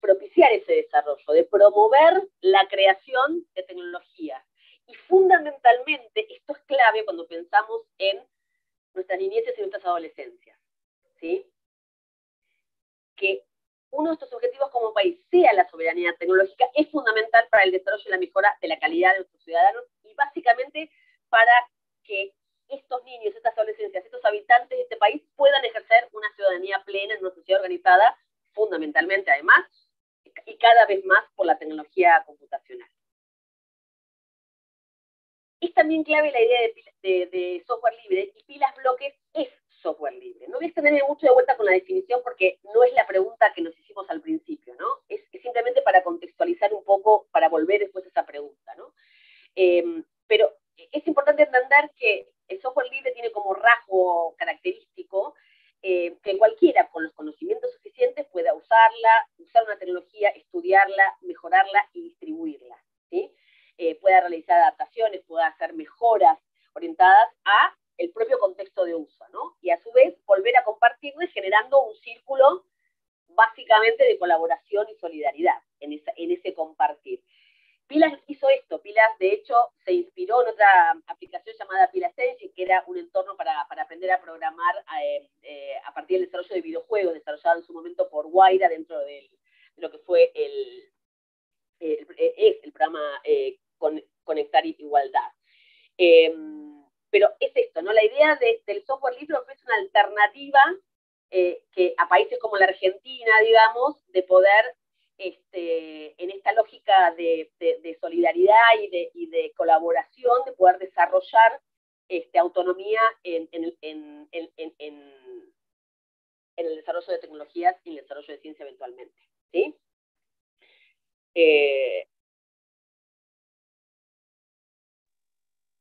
propiciar ese desarrollo, de promover la creación de tecnología. Y fundamentalmente, esto es clave cuando pensamos en nuestras niñeces y nuestras adolescencias. ¿sí? Que uno de nuestros objetivos como país sea la soberanía tecnológica es fundamental para el desarrollo y la mejora de la calidad de nuestros ciudadanos y básicamente para que estos niños, estas adolescencias, estos habitantes de este país puedan ejercer una ciudadanía plena en una sociedad organizada, fundamentalmente además, y cada vez más por la tecnología computacional. Es también clave la idea de, software libre y pilas bloques es software libre. No voy a extenderme mucho de vuelta con la definición porque no es la pregunta que nos hicimos al principio, ¿no? Es, simplemente para contextualizar un poco, para volver después a esa pregunta, ¿no? Eh, pero es importante entender que el software libre tiene como rasgo característico eh, que cualquiera con los conocimientos suficientes pueda usarla, usar una tecnología, estudiarla, mejorarla y distribuirla. ¿sí? Eh, pueda realizar adaptaciones, pueda hacer mejoras orientadas a el propio contexto de uso, ¿no? Y a su vez volver a y generando un círculo básicamente de colaboración y solidaridad en ese compartir. Pilas hizo esto. Pilas, de hecho, se inspiró en otra aplicación llamada Pilas que era un entorno para, aprender a programar eh, eh, a, partir del desarrollo de videojuegos, desarrollado en su momento por Guaira dentro de lo que fue el, eh, programa Conectar Igualdad. Em, pero es esto, ¿no? La idea del software libre es una alternativa que a países como la Argentina, digamos, de poder este, en esta lógica de, solidaridad y de, colaboración, de poder desarrollar este, autonomía en, el desarrollo de tecnologías y en el desarrollo de ciencia eventualmente. ¿sí? Eh,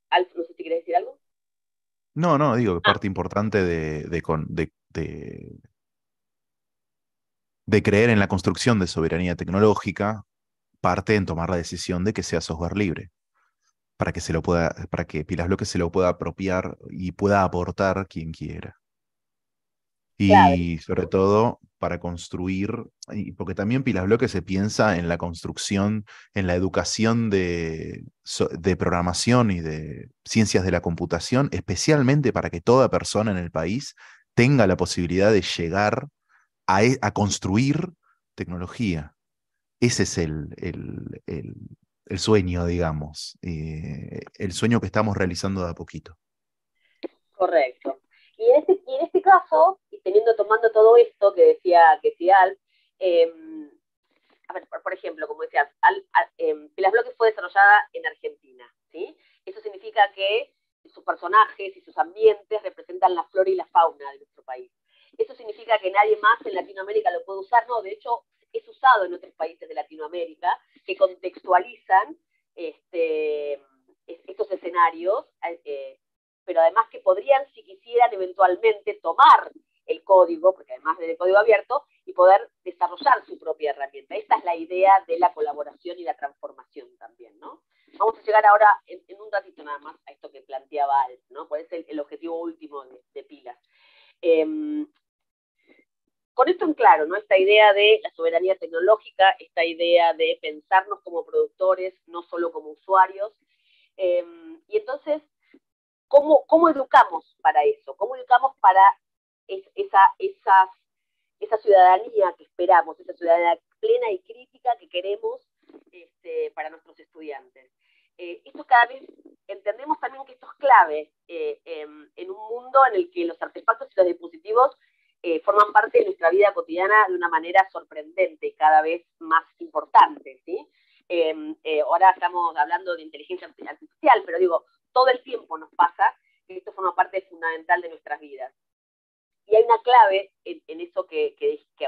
Alf, no sé si quieres decir algo. No, no, digo que ah. parte importante de, de creer en la construcción de soberanía tecnológica parte en tomar la decisión de que sea software libre, para que, se lo pueda, para que Pilas Bloques se lo pueda apropiar y pueda aportar quien quiera. Y sobre todo para construir, porque también Pilas Bloque se piensa en la construcción, en la educación de, de programación y de ciencias de la computación, especialmente para que toda persona en el país tenga la posibilidad de llegar e, a, construir tecnología. Ese es el, sueño, digamos, eh, el sueño que estamos realizando de a poquito. Correcto. Y en este, este caso, y teniendo, tomando todo esto que decía que em, por, ejemplo, como decías, Al, Pilas em, Bloques fue desarrollada en Argentina, ¿sí? Eso significa que sus personajes y sus ambientes representan la flora y la fauna de nuestro país. ¿Eso significa que nadie más en Latinoamérica lo puede usar? No, de hecho es usado en otros países de Latinoamérica que contextualizan este, estos escenarios, eh, eh, pero además que podrían, si quisieran, eventualmente tomar el código, porque además de código abierto, y poder desarrollar su propia herramienta. Esta es la idea de la colaboración y la transformación también, ¿no? Vamos a llegar ahora, en, un ratito nada más, a esto que planteaba Al, ¿no? Cuál es el, objetivo último de, Pilas. Em, con esto en claro, ¿no? Esta idea de la soberanía tecnológica, esta idea de pensarnos como productores, no solo como usuarios. Em, y entonces, ¿cómo, educamos para eso? ¿Cómo educamos para esa, ciudadanía que esperamos, esa ciudadanía plena y crítica que queremos este, para nuestros estudiantes? Eh, esto cada vez entendemos también que esto es clave eh, em, en un mundo en el que los artefactos y los dispositivos eh, forman parte de nuestra vida cotidiana de una manera sorprendente y cada vez más importante, ¿sí? Em, eh, ahora estamos hablando de inteligencia artificial, pero digo, todo el tiempo nos pasa que esto forma parte fundamental de nuestras vidas. Y hay una clave en, eso que,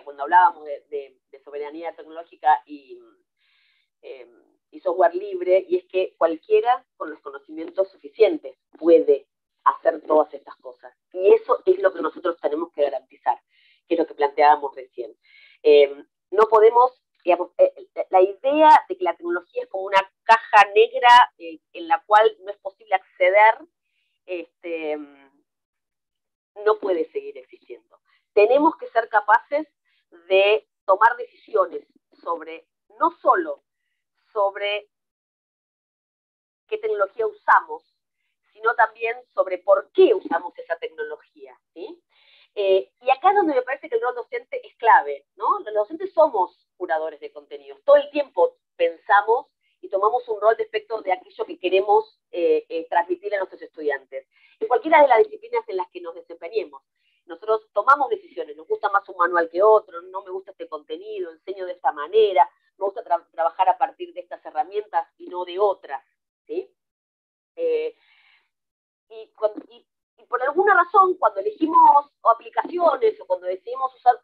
cuando hablábamos de, soberanía tecnológica em, y software libre, y es que cualquiera con los conocimientos suficientes puede hacer todas estas cosas. Y eso es lo que nosotros tenemos que garantizar, que es lo que planteábamos recién. Em, no podemos, eh, eh, la idea de que la tecnología es como una caja negra eh, en la cual no es posible acceder, este, no puede seguir existiendo. Tenemos que ser capaces de tomar decisiones sobre, no solo sobre qué tecnología usamos, sino también sobre por qué usamos esa tecnología. Eh, y acá es donde me parece que el rol docente es clave. ¿no? Los docentes somos curadores de contenidos. Todo el tiempo pensamos y tomamos un rol respecto de aquello que queremos eh, eh, transmitir a nuestros estudiantes, en cualquiera de las disciplinas en las que nos desempeñemos. Nosotros tomamos decisiones, nos gusta más un manual que otro, no me gusta este contenido, enseño de esta manera, cuando decidimos usar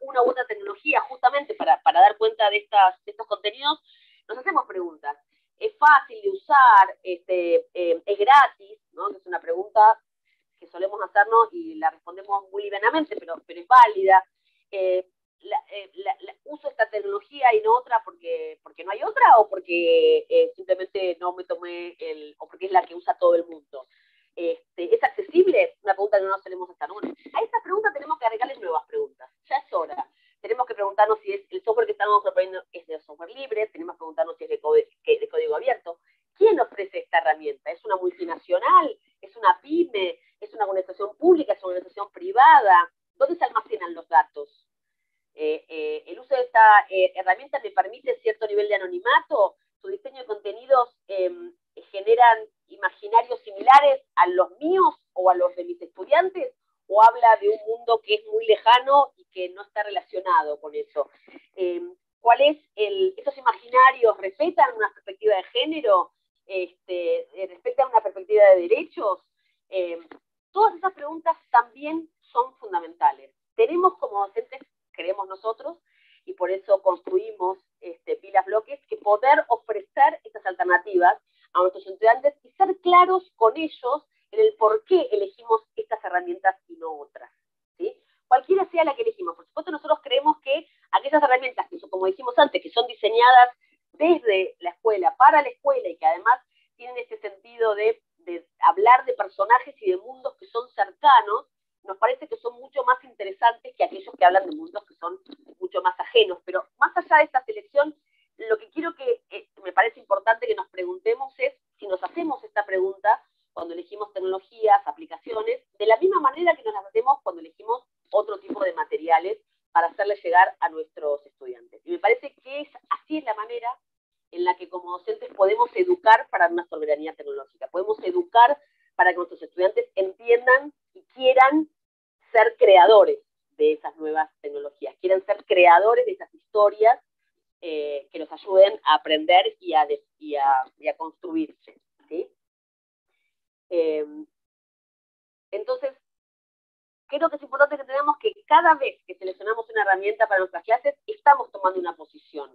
cada vez que seleccionamos una herramienta para nuestras clases, estamos tomando una posición.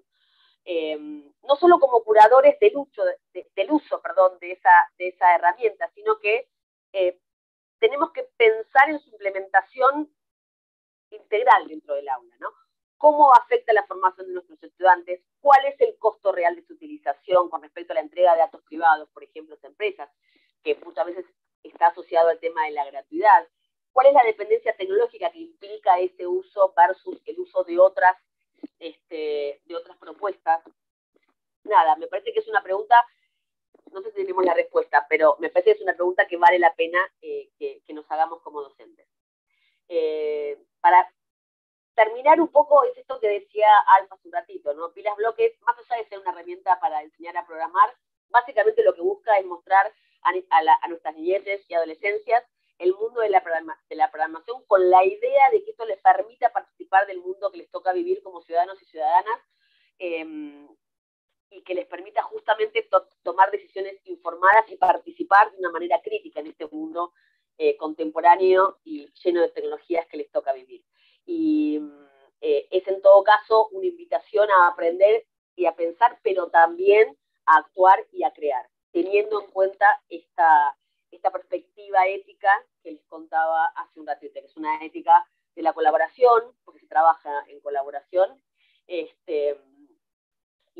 Em, no solo como curadores del, uso, de, del uso perdón, de, esa, herramienta, sino que eh, tenemos que pensar en su implementación integral dentro del aula, ¿Cómo afecta la formación de nuestros estudiantes? ¿Cuál es el costo real de su utilización con respecto a la entrega de datos privados, por ejemplo, a empresas, que muchas veces está asociado al tema de la gratuidad? cuál es la dependencia tecnológica que implica ese uso versus el uso de otras, este, de otras propuestas. Nada, me parece que es una pregunta, no sé si tenemos la respuesta, pero me parece que es una pregunta que vale la pena eh, que, nos hagamos como docentes. Eh, para terminar un poco es esto que decía Alfa hace un ratito, ¿no? Pilas Bloques, más allá de ser una herramienta para enseñar a programar, básicamente lo que busca es mostrar a, nuestras niñetes y adolescencias el mundo de la, de la programación con la idea de que esto les permita participar del mundo que les toca vivir como ciudadanos y ciudadanas em, y que les permita justamente tomar decisiones informadas y participar de una manera crítica en este mundo eh, contemporáneo y lleno de tecnologías que les toca vivir. Y eh, es en todo caso una invitación a aprender y a pensar, pero también a actuar y a crear, teniendo en cuenta esta, esta perspectiva ética que les contaba hace un ratito, que es una ética de la colaboración, porque se trabaja en colaboración, este,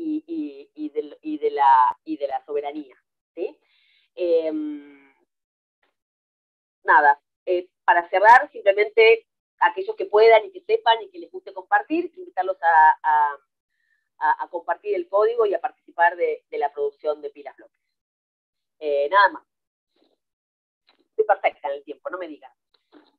y, de, la, y de la soberanía. Em, nada, eh, para cerrar, simplemente aquellos que puedan y que sepan y que les guste compartir, invitarlos a, compartir el código y a participar de, la producción de Pilas Bloques. Eh, nada más perfecto. el tiempo, no me diga.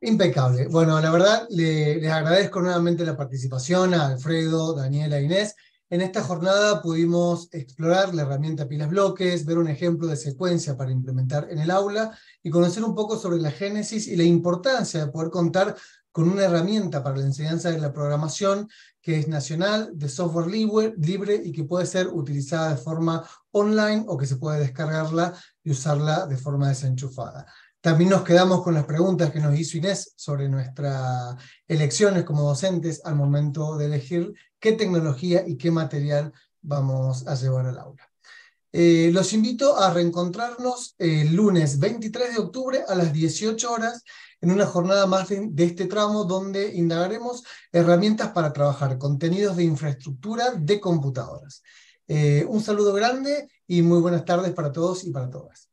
Impecable. Bueno, la verdad, les agradezco nuevamente la participación a Alfredo, Daniela, e Inés. En esta jornada pudimos explorar la herramienta pilas bloques, ver un ejemplo de secuencia para implementar en el aula y conocer un poco sobre la génesis y la importancia de poder contar con una herramienta para la enseñanza de la programación que es nacional, de software libre y que puede ser utilizada de forma online o que se puede descargarla y usarla de forma desenchufada. También nos quedamos con las preguntas que nos hizo Inés sobre nuestras elecciones como docentes al momento de elegir qué tecnología y qué material vamos a llevar al aula. Eh, los invito a reencontrarnos el lunes 23 de octubre a las 18 horas en una jornada más de, este tramo donde indagaremos herramientas para trabajar contenidos de infraestructura de computadoras. Eh, un saludo grande y muy buenas tardes para todos y para todas.